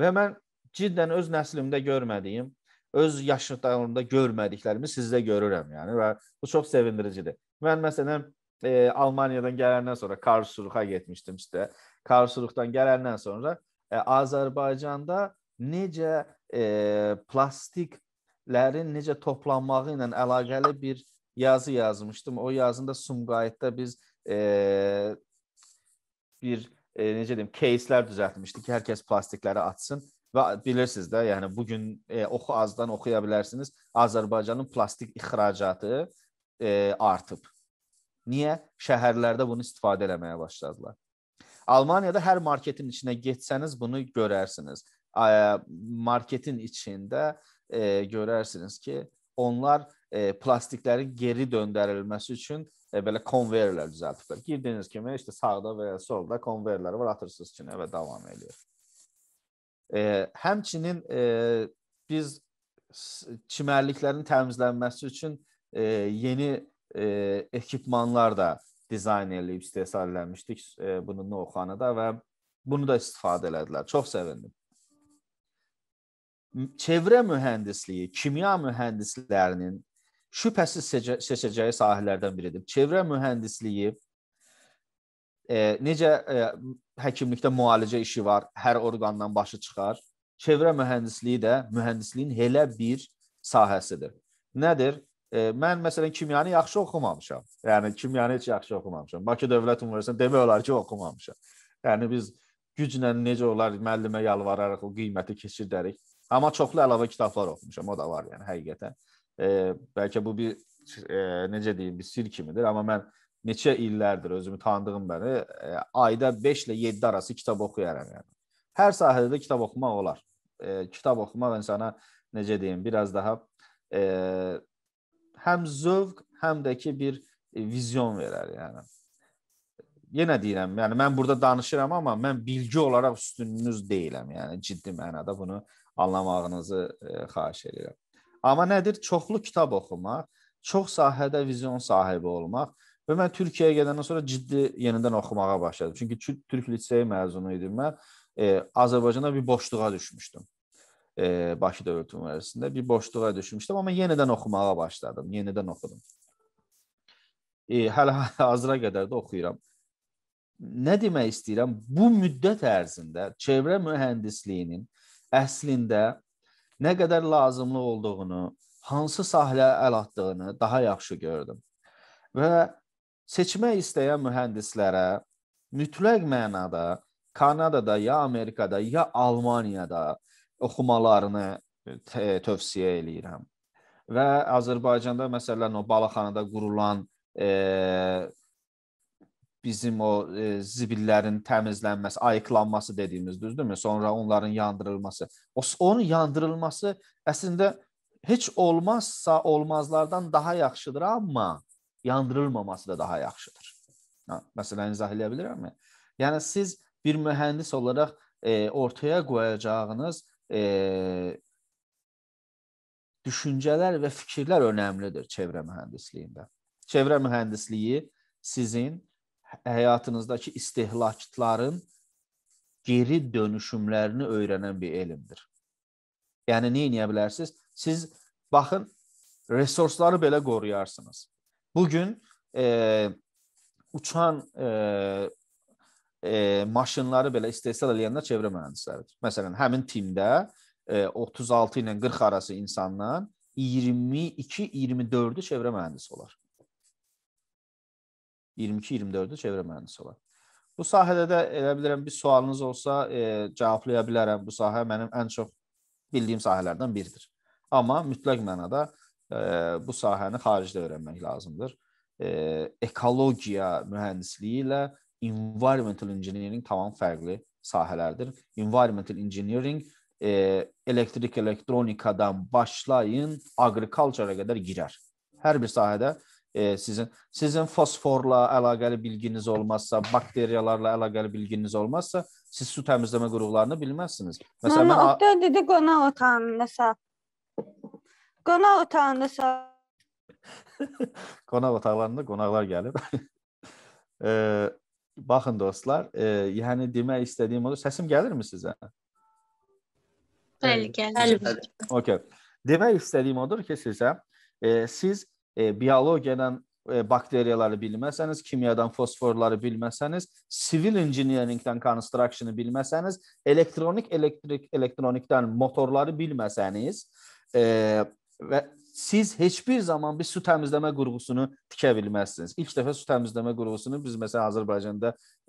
Və mən cidden öz nəslimdə görmədiyim, öz yaşıdlarımda görmədiklərimi sizdə görürəm, yəni və bu çox sevindiricidir. Mən məsələn e, Almaniyadan gələndən sonra Karlsruhe getmişdim sizə. Karlsruhedan gələndən sonra e, Azərbaycanda necə e, plastiklərin necə toplanmağı ilə əlaqəli bir yazı yazmışdım. O yazında Sumqayıtda biz e, bir e, necə deyim, кейslər düzəltmişdi ki, hər kəs plastikləri atsın və bilirsiniz də, yəni bu gün e, oxu azdan oxuya bilərsiniz. Azərbaycanın plastik ixracatı e, artıb. Niyə? Şəhərlərdə bunu istifadə etməyə başladılar. Almaniyada hər marketin içinə getsəniz bunu görərsiniz. E, marketin içində e, görərsiniz ki, onlar e, plastiklərin geri döndərilməsi üçün E, belə konverlər düzəltiblər. Girdiyiniz kimi işte sağda və ya solda konverlər var, atırsınız ki, və davam eləyir. E, həmçinin e, biz çimərliklərin təmizlənməsi üçün e, yeni e, ekipmanlar da dizayn edib istehsal etmişdik e, bunu Novxanada və bunu da istifadə elədilər. Çox sevindim. Çevrə mühəndisliyi, kimya mühəndislərinin şübhəsiz seçəcəyi sahələrdən biridir. Çevrə mühəndisliyi e, necə e, həkimlikdə müalicə işi var, hər orqandan başı çıxar. Çevrə mühəndisliyi də mühəndisliyin elə bir sahəsidir. Nədir? E, mən məsələn kimyanı yaxşı oxumamışam. Yəni kimyanı heç yaxşı oxumamışam. Bakı Dövlət Universitetində demək olar ki, oxumamışam. Yəni biz güclə necə olar müəllimə yalvararaq o qiyməti keçirdərik. Amma çoxlu əlavə kitablar oxumuşam, o da var yəni həqiqətən. E, bəlkə bu bir e, necə deyim, bir sir kimidir, amma mən neçə illərdir özümü tanıdığım bəri e, ayda 5 ilə 7 arası kitab oxuyaram yəni. Hər sahədə də kitab oxumaq olar. E, kitab oxumaq insana necə deyim, biraz daha e, həm zövq, həm də ki bir vizyon verər yəni. Yenə deyirəm, yəni mən burada danışıram, amma mən bilgi olaraq üstününüz deyiləm. Yəni ciddi mənada bunu anlamağınızı e, xahiş edirəm. Amma nədir? Çoxlu kitab oxumaq, çox sahədə vizyon sahibi olmaq və mən Türkiyəyə gedəndən sonra ciddi yenidən oxumağa başladım. Çünki Türk liseyi məzunu idim mən. E, Azərbaycanda bir boşluğa düşmüşdüm e, Bakı Dövlət Universitetində bir boşluğa düşmüşdüm, amma yenidən oxumağa başladım, yenidən oxudum. E, hələ hazıra qədər də oxuyuram. Nə demək istəyirəm? Bu müddət ərzində çevrə mühəndisliyinin əslində nə qədər lazımlı olduğunu, hansı sahələrə əl atdığını daha yaxşı gördüm. Və seçmək istəyən mühəndislərə mütləq mənada Kanadada ya Amerikada ya Almaniyada oxumalarını tövsiyə eləyirəm. Və Azərbaycanda məsələn o Balaxanada qurulan e, bizim o e, zibillərin təmizlənməsi, ayıqlanması dediyimiz, düzdürmü? Sonra onların yandırılması. O onun yandırılması əslində heç olmazsa olmazlardan daha yaxşıdır, amma yandırılmaması da daha yaxşıdır. Ha, məsələn izah eləyə bilərəmmi? Yəni siz bir mühəndis olaraq e, ortaya qoyacağınız e, düşüncələr və fikirlər önəmlidir çevrə mühəndisliyində. Çevrə mühəndisliyi sizin həyatınızdakı istehlakçıların geri dönüşümlərini öyrənən bir elmdir. Yəni nə edə bilərsiniz? Siz baxın resursları belə qoruyarsınız. Bu gün e, uçan e, e, maşınları belə istehsal edənlər çevrə mühəndisləridir. Məsələn, həmin timdə e, 36 ilə 40 arası insandan 22-24-ü çevrə mühəndisi olar. 22-24-də çevrə mühəndisi olar. Bu sahədə də elə bilirəm bir sualınız olsa, e, cavablaya bilərəm. Bu sahə mənim ən çox bildiyim sahələrdən biridir. Amma mütləq mənada e, bu sahəni xaricdə öyrənmək lazımdır. E, ekologiya mühəndisliyi ilə environmental engineering tamam fərqli sahələrdir. Environmental engineering e, elektrik, elektronikadan başlayın, agricultura qədər girər. Hər bir sahədə e, e, sizin sizin fosforla əlaqəli bilginiz olmazsa, bakteriyalarla əlaqəli bilginiz olmazsa, siz su təmizləmə qurğularını bilməzsiniz. Məsələn, Mama, mən dedi qonaq otağındasa. Qonaq otağındasa. qonaq otaqlarında qonaqlar gəlir. e, baxın dostlar, e, yəni demək istədiyim odur. Səsim gəlirmi sizə? Bəli, gəlir. Bəli. Okay. Demək istədiyim odur ki, sizə e, siz e, biologiyadan e, bakteriyaları bilməsəniz, kimyadan fosforları bilməsəniz, civil engineeringdən constructionu bilməsəniz, elektronik elektrik elektronikdən motorları bilməsəniz, e, və siz heç bir zaman bir su təmizləmə qurğusunu tikə bilməzsiniz. İlk dəfə su təmizləmə qurğusunu biz məsələn Azərbaycanda 64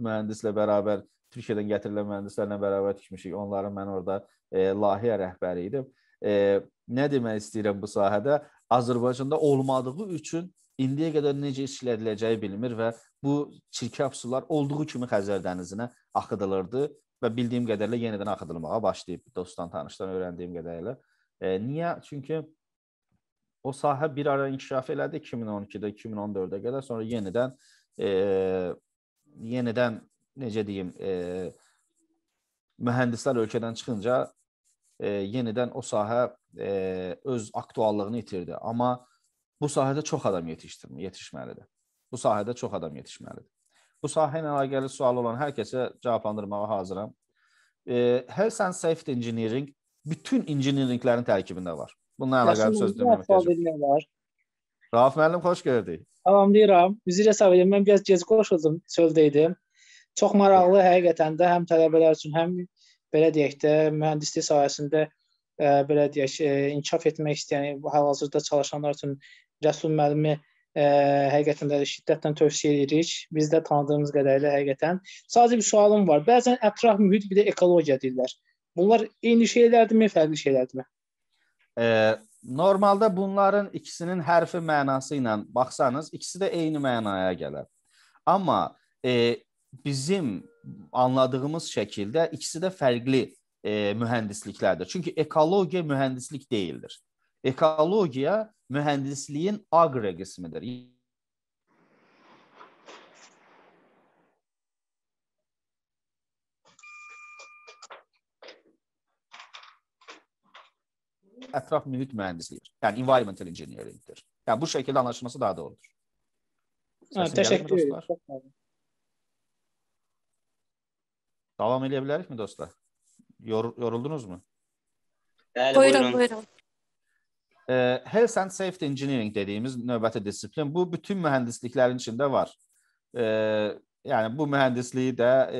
e, mühəndislə bərabər Türkiyədən gətirilən mühəndislərlə bərabər tikmişik. Onların mən orada e, layihə rəhbəri idim. E, nə demək istəyirəm bu sahədə? Azərbaycanda olmadığı üçün indiyə qədər necə işlədiləcəyi bilmir və bu çirkab sular olduğu kimi Xəzər dənizinə axıdılırdı və bildiyim qədərlə yenidən axıdılmağa başlayıb dostdan, tanışdan öyrəndiyim qədərlə. E, niyə? Çünki o sahə bir ara inkişaf elədi 2012-də, 2014-də qədər, sonra yenidən e, yenidən necə deyim, e, mühəndislər ölkədən çıxınca e, yenidən o sahə e, öz aktuallığını itirdi. Amma bu sahədə çox adam yetişdirmə, yetişməlidir. Bu sahədə çox adam yetişməlidir. Bu sahə ilə əlaqəli sual olan hər kəsə cavablandırmağa hazıram. E, Health and Safety Engineering bütün engineeringlərin tərkibində var. Bununla əlaqəli söz demək istəyirəm. Rauf müəllim xoş gördük. Salamlayıram. Üzr hesab edirəm. Mən biraz gec qoşuldum, çöldə idim. Çox maraqlı həqiqətən də həm tələbələr üçün, həm belə deyək də mühəndislik sahəsində ə, belə deyək, ə, inkişaf etmək istəyən, yəni hal-hazırda çalışanlar üçün Rəsul müəllimi ə, həqiqətən də şiddətlə tövsiyə edirik. Biz də tanıdığımız qədərilə həqiqətən. Sadəcə bir sualım var. Bəzən ətraf mühit bir də ekologiya deyirlər. Bunlar eyni şeylərdirmi, fərqli şeylərdirmi? Ə, normalda bunların ikisinin hərfi mənası ilə baxsanız, ikisi də eyni mənaya gələr. Amma ə, e, bizim anladığımız şəkildə ikisi də fərqli e, mühendisliklerdir. Çünkü ekoloji mühendislik değildir. Ekolojiya mühendisliğin agre ismidir. etraf mühit mühendisliğidir. Yani environmental engineering'dir. Yani bu şekilde anlaşılması daha doğrudur. Ha, teşekkür ederim. Devam edebiliriz mi dostlar? Yor, yoruldunuz mu? Yani buyurun buyurun. Ee, health and Safety Engineering dediğimiz nöbete disiplin. Bu bütün mühendisliklerin içinde var. Ee, yani bu mühendisliği de e,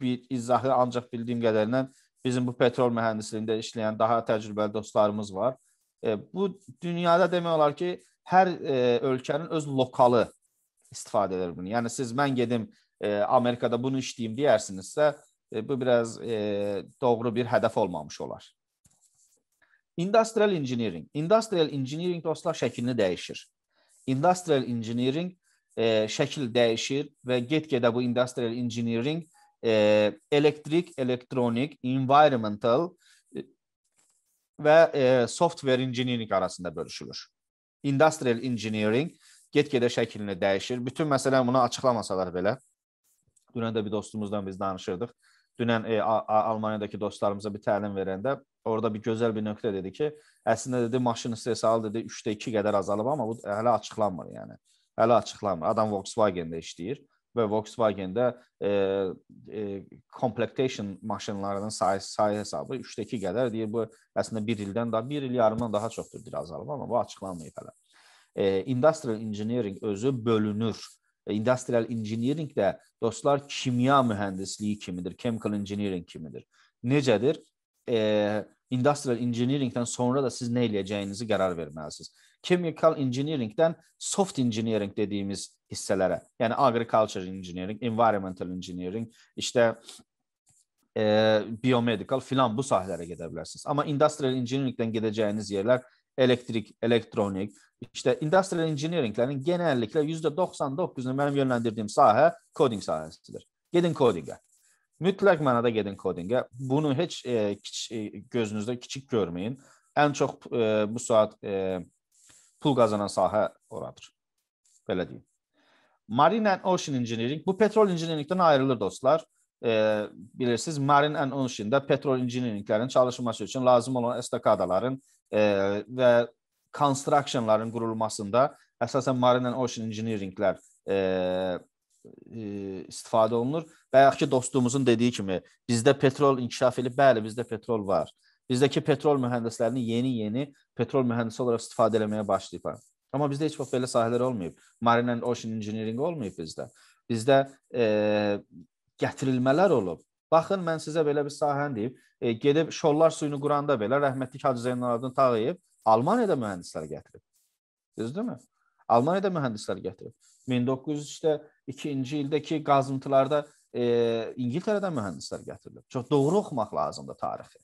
bir izahı ancak bildiğim kadarıyla bizim bu petrol mühendisliğinde işleyen daha tecrübeli dostlarımız var. Ee, bu dünyada demiyorlar ki, her e, ölkənin öz lokalı istifadə edir bunu. Yani siz mən gedim e, Amerikada bunu işləyim deyərsinizsə, E, bu biraz e, doğru bir hədəf olmamış olar. Industrial engineering. Industrial engineering dostlar şəklini dəyişir. Industrial engineering e, şəkil dəyişir və get-gedə bu industrial engineering e, elektrik, elektronik, environmental e, və e, software engineering arasında bölüşülür. Industrial engineering get-gedə şəklini dəyişir. Bütün məsələni bunu açıqlamasalar belə, dünən də bir dostumuzdan biz danışırdıq dünən e, Almaniyadakı dostlarımıza bir təlim verəndə orada bir gözəl bir nöqtə dedi ki, əslində dedi maşın istehsalı dedi 3də 2 qədər azalıb, amma bu hələ açıqlanmır, yəni. Hələ açıqlanmır. Adam Volkswagen-də işləyir və Volkswagen-də e, e, complementation maşınlarının sayı sayı hesabı 3də 2 qədər deyir. Bu əslində 1 ildən daha 1 il yarımdan daha çoxdur deyir azalıb, amma bu açıqlanmayıb hələ. E, industrial engineering özü bölünür E, industrial Engineering də dostlar kimya mühendisliği kimidir, Chemical Engineering kimidir. Necədir? E, Industrial engineering sonra da siz nə eləyəcəyinizi karar verməlisiniz. Chemical engineeringden Soft Engineering dediyimiz hisselere yəni Agriculture Engineering, Environmental Engineering, işte e, biomedical filan bu sahələrə gedə bilərsiniz. Amma industrial engineering-dən gedəcəyiniz yerlər elektrik, elektronik, işte industrial engineering'lerin genellikle %99'unu benim yönlendirdiğim saha coding sahəsidir. Gedin coding'e. Mütləq manada gedin coding'e. Bunu hiç e, kiç, e, gözünüzdə kiçik görməyin. Ən e, bu saat e, pul qazanan sahə oradır. Böyle deyim. Marine and Ocean Engineering bu petrol engineering'den ayrılır dostlar. E, bilirsiniz Marine and Ocean'da petrol engineeringlerin çalışması için lazım olan estakadaların E, və constructionların qurulmasında əsasən marine and ocean engineeringlər e, e, istifadə olunur. Bayaqki dostumuzun dediyi kimi bizdə petrol inkişaf edib, bəli, bizdə petrol var. Bizdəki petrol mühəndislərini yeni-yeni petrol mühəndisi olaraq istifadə etməyə başlayıblar. Amma bizdə heç vaxt belə sahələr olmayıb. Marine and Ocean Engineering olmayıb bizdə. Bizdə e, gətirilmələr olub. Baxın, mən sizə belə bir sahəni deyim e, gedib şollar suyunu quranda belə rəhmətlik Hacı Zeynalabdin Tağıyev Almaniyada mühəndislər gətirib. Düzdürmü? Almaniyada mühəndislər gətirib. 1902-ci ildəki qazıntılarda e, İngiltərədən mühəndislər gətirilib. Çox doğru oxumaq lazımdır tarixi.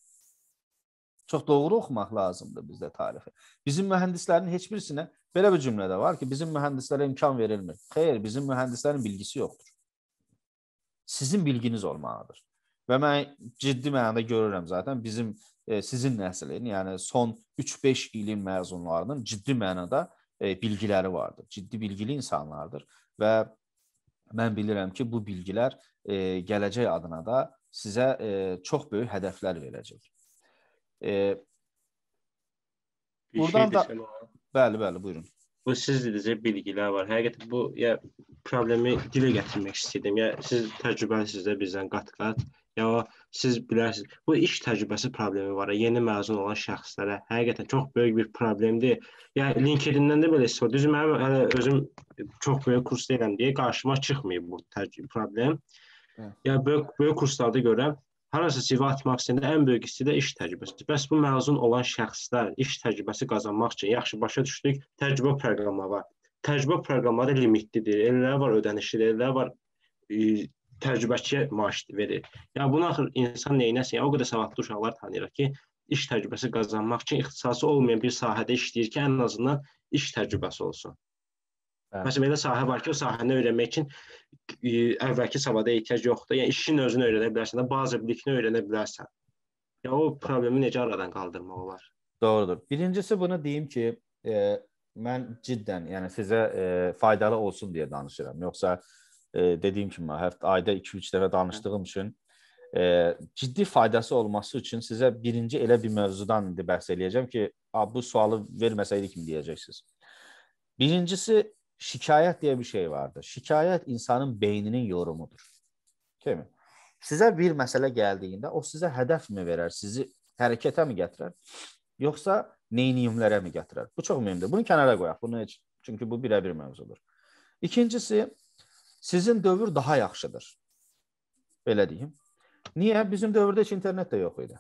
Çox doğru oxumaq lazımdır bizdə tarixi. Bizim mühəndislərin heç birisinə belə bir cümlə də var ki, bizim mühəndislərə imkan verilmir. Xeyr, bizim mühəndislərin bilgisi yoxdur. Sizin bilginiz olmalıdır. Və mən ciddi mənada görürəm zaten bizim e, sizin nəslin, yəni son 3-5 ilin məzunlarının ciddi mənada e, bilgiləri vardır. Ciddi bilgili insanlardır və mən bilirəm ki, bu bilgilər e, gələcək adına da sizə e, çox böyük hədəflər verəcək. E, bir buradan şey da desələ. Bəli, bəli, buyurun. Bu siz dediyiniz bilgilər var. Həqiqətən bu ya problemi dilə gətirmək istəyirdim. Ya siz təcrübəsiz də bizdən qat-qat Ya siz bilərsiniz, bu iş təcrübəsi problemi var. Yeni məzun olan şəxslərə həqiqətən çox böyük bir problemdir. Yəni LinkedIn-dən də belə hiss olunur. Düzü mənim hələ özüm çox böyük kurs deyiləm deyə qarşıma çıxmayıb bu problem. Hə. Ya böyük böyük kurslarda görürəm, harasa CV atmaq istəyəndə ən böyük istidə iş təcrübəsidir. Bəs bu məzun olan şəxslər iş təcrübəsi qazanmaq üçün yaxşı başa düşdük, təcrübə proqramları var. Təcrübə proqramları limitlidir. Elələri var ödənişlidir, elələri var təcrübəçiyə maaş verir. Yəni bunu axır insan neynəsin? Yəni, o qədər savadlı uşaqlar tanıyırıq ki, iş təcrübəsi qazanmaq üçün ixtisası olmayan bir sahədə işləyir ki, ən azından iş təcrübəsi olsun. Bəli. Məsələn, belə sahə var ki, o sahəni öyrənmək üçün e, əvvəlki savada ehtiyac yoxdur. Yəni işin özünü öyrənə bilərsən, bazı bilikni öyrənə bilərsən. Ya yəni, o problemi necə aradan qaldırmaq olar? Doğrudur. Birincisi bunu deyim ki, e, mən cidden, yəni sizə e, faydalı olsun deyə danışıram. Yoxsa e, e, dediyim kimi həftə ayda 2-3 dəfə danışdığım üçün e, ciddi faydası olması üçün sizə birinci elə bir mövzudan indi bəhs eləyəcəm ki, bu sualı verməsəydik mi deyəcəksiniz. Birincisi şikayət deyə bir şey vardır. Şikayət insanın beyninin yorumudur. Kimi? Sizə bir məsələ gəldiyində o sizə hədəfmi verər, sizi hərəkətə mi gətirər, yoxsa neyniyimlərə mi gətirər? Bu çox mühimdir. Bunu kənara qoyaq. Bunu heç çünki bu birə-bir mövzudur. İkincisi Sizin dövr daha yaxşıdır. Belə deyim. Niyə? Bizim dövrdə heç internet də yox idi.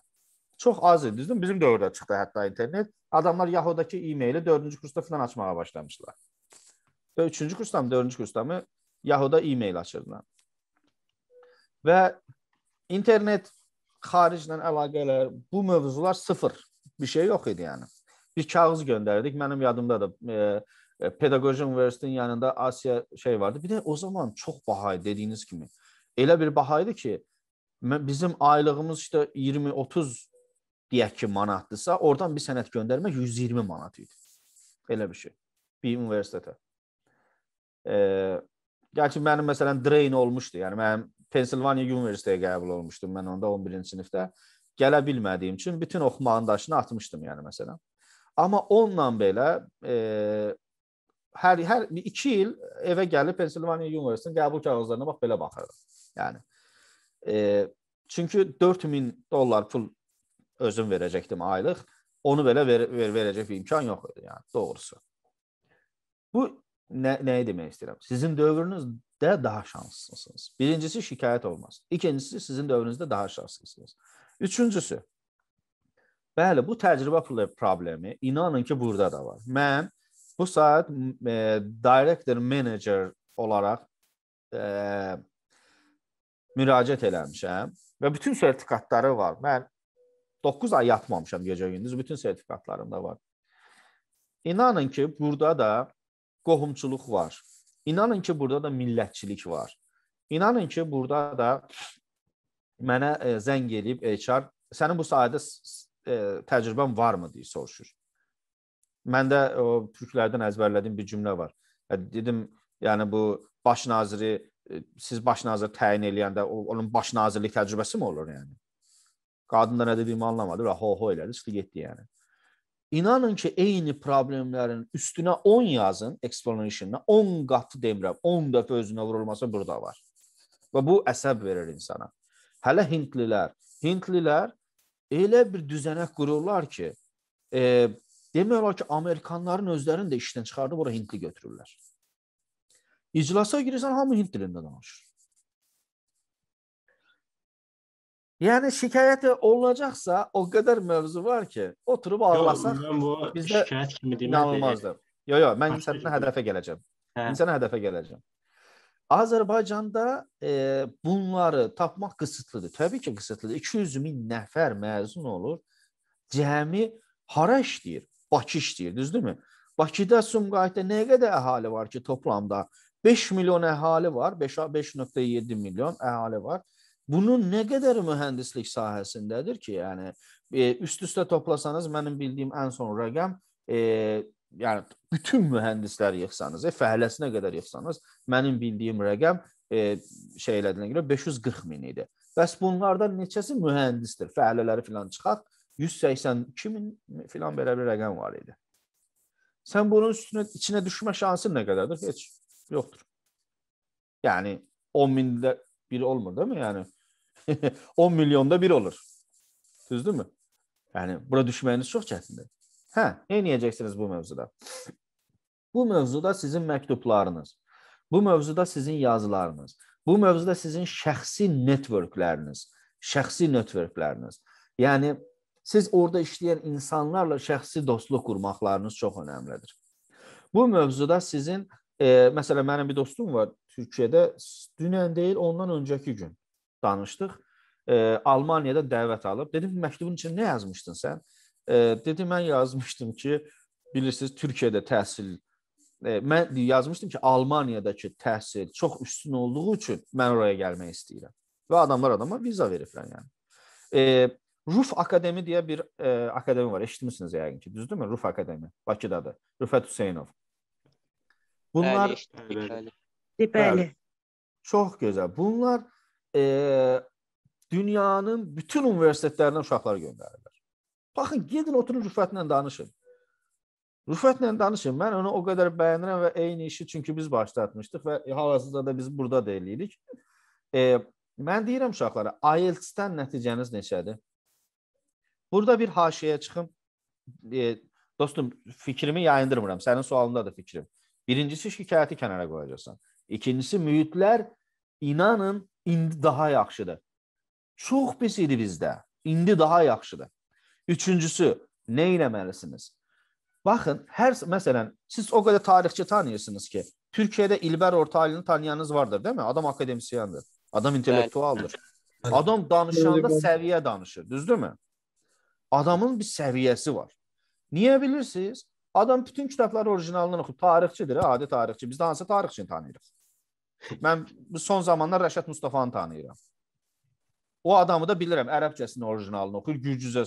Çox az idi, düzdür? Bizim dövrdə çıxdı hətta internet. Adamlar Yahoo-dakı e-maili 4-cü kursda filan açmağa başlamışlar. 3-cü kursda mı, 4-cü kursda mı Yahoo-da e-mail açırdılar. Və internet xariclə əlaqələr, bu mövzular sıfır. Bir şey yox idi yəni. Bir kağız göndərdik. Mənim yadımdadır. E, E, Pedaqoji Universitetin yanında Asiya şey vardı. Bir də o zaman çox baha idi dediyiniz kimi. Elə bir baha idi ki, bizim aylığımız işte 20-30 deyək ki, manatdırsa, oradan bir sənət göndərmək 120 manat idi. Elə bir şey. Bir universitetə. Eee, yəni mənim məsələn drain olmuşdu. Yəni mənim Pennsylvania Universitetə qəbul olmuşdum mən onda 11-ci sinifdə. Gələ bilmədiyim üçün bütün oxumağın daşını atmışdım yəni məsələn. Amma onunla belə e, hər hər 2 il evə gəlib Pennsylvania Universitetinin qəbul kağızlarına bax belə baxırdım. Yəni e, çünki 4000 dollar pul özüm verəcəkdim aylıq. Onu belə ver, ver verəcək bir imkan yox idi yəni doğrusu. Bu nə nəyi demək istəyirəm? Sizin dövrünüzdə daha şanslısınız. Birincisi şikayət olmaz. İkincisi sizin dövrünüzdə daha şanslısınız. Üçüncüsü Bəli, bu təcrübə problemi inanın ki burada da var. Mən Bu saat e, director manager olaraq e, müraciət eləmişəm və bütün sertifikatları var. Mən 9 ay yatmamışam gecə gündüz, bütün sertifikatlarım da var. İnanın ki, burada da qohumçuluq var. İnanın ki, burada da millətçilik var. İnanın ki, burada da mənə e, zəng eləyib HR sənin bu sahədə e, təcrübən varmı deyə soruşur. Məndə o türklərdən əzbərlədiyim bir cümlə var. Dedim, yəni bu baş naziri e, siz baş nazir təyin eləyəndə onun baş nazirlik təcrübəsi mi olur yəni? Qadın da nə dediyimi anlamadı, və ho-ho elədi, çıxdı getdi yəni. İnanın ki, eyni problemlərin üstünə 10 yazın explanation-a, 10 qatı demirəm, 10 dəfə özünə vurulması burada var. Və bu əsəb verir insana. Hələ hindlilər, hindlilər elə bir düzənək qururlar ki, e, Demək olar ki, Amerikanların özlərini də işdən çıxardıb ora hindli götürürlər. İclasa girirsən, hamı hind dilində danışır. Yəni şikayət olunacaqsa, o qədər mövzu var ki, oturub ağlasaq bizdə şikayət kimi demək olmazdı. Yox, yox, mən sənə hədəfə gələcəm. Hə. İnsana hədəfə gələcəm. Azərbaycanda e, bunları tapmaq qısıtlıdır. Təbii ki, qısıtlıdır. 200 min nəfər məzun olur. Cəmi hara işləyir? Bakı işləyir, düzdürmü? Bakıda, Sumqayıtda nə qədər əhali var ki, toplamda 5 milyon əhali var, 5.7 milyon əhali var. Bunun nə qədər mühəndislik sahəsindədir ki, yəni e, üst-üstə toplasanız mənim bildiyim ən son rəqəm e, yəni bütün mühəndislər yığsanız, e, fəhləsinə qədər yığsanız, mənim bildiyim rəqəm e, şey elədiyinə görə 540 min idi. Bəs bunlardan neçəsi mühəndisdir? Fəhlələri filan çıxaq, 182 min filan belə bir rəqəm var idi. Sən bunun üstünə içinə düşmə şansın nə qədərdir? Heç yoxdur. Yəni 10 mində bir olmur, deyilmi? Yəni 10 milyonda bir olur. Düzdürmü? Yəni bura düşməyiniz çox çətindir. Hə, nə edəcəksiniz bu mövzuda? Bu mövzuda sizin məktublarınız, bu mövzuda sizin yazılarınız, bu mövzuda sizin şəxsi networkləriniz, şəxsi networkləriniz. Yəni siz orada işləyən insanlarla şəxsi dostluq qurmaqlarınız çox əhəmilidir. Bu mövzuda sizin e, məsələn mənim bir dostum var Türkiyədə dünən deyil, ondan öncəki gün danışdıq. E, Almaniyada dəvət alıb. Dedim məktubun içində nə yazmışdın sən? E, dedi mən yazmışdım ki, bilirsiniz Türkiyədə təhsil e, mən yazmışdım ki, Almaniyadakı təhsil çox üstün olduğu üçün mən oraya gəlmək istəyirəm. Və adamlar adama viza veriblər yəni. E, Ruf Akademi deyə bir e, akademi var. Eşitmisiniz yəqin ki, düzdürmü? Ruf Akademi Bakıdadır. Rüfət Hüseynov. Bunlar Bəli. Bəli. Bəli. Çox gözəl. Bunlar e, dünyanın bütün universitetlərindən uşaqlar göndərirlər. Baxın, gedin oturun Rüfətlə danışın. Rüfətlə danışın. Mən onu o qədər bəyənirəm və eyni işi çünki biz başlatmışdıq və hal-hazırda da biz burada da eləyirik. E, mən deyirəm uşaqlara, IELTS-dən nəticəniz neçədir? Burada bir haşiyəyə çıxım. E, dostum, fikrimi yayındırmıram. Sənin sualında da fikrim. Birincisi şikayəti kənara qoyacaqsan. İkincisi mühitlər inanın indi daha yaxşıdır. Çox pis idi bizdə. İndi daha yaxşıdır. Üçüncüsü nə etməlisiniz? Baxın, hər məsələn siz o qədər tarixçi tanıyırsınız ki, Türkiyədə İlber Ortaylını tanıyanınız vardır, deyilmi? Adam akademisyandır. Adam intellektualdır. Adam danışanda səviyyə danışır, düzdürmü? Adamın bir səviyyəsi var. Niyə bilirsiniz? Adam bütün kitabları orijinalından oxuyub. Tarixçidir, hə, adi tarixçi. Biz də hansı tarixçini tanıyırıq? Mən son zamanlar Rəşad Mustafanı tanıyıram. O adamı da bilirəm, ərəbcəsinin orijinalını oxuyur, gürcüzə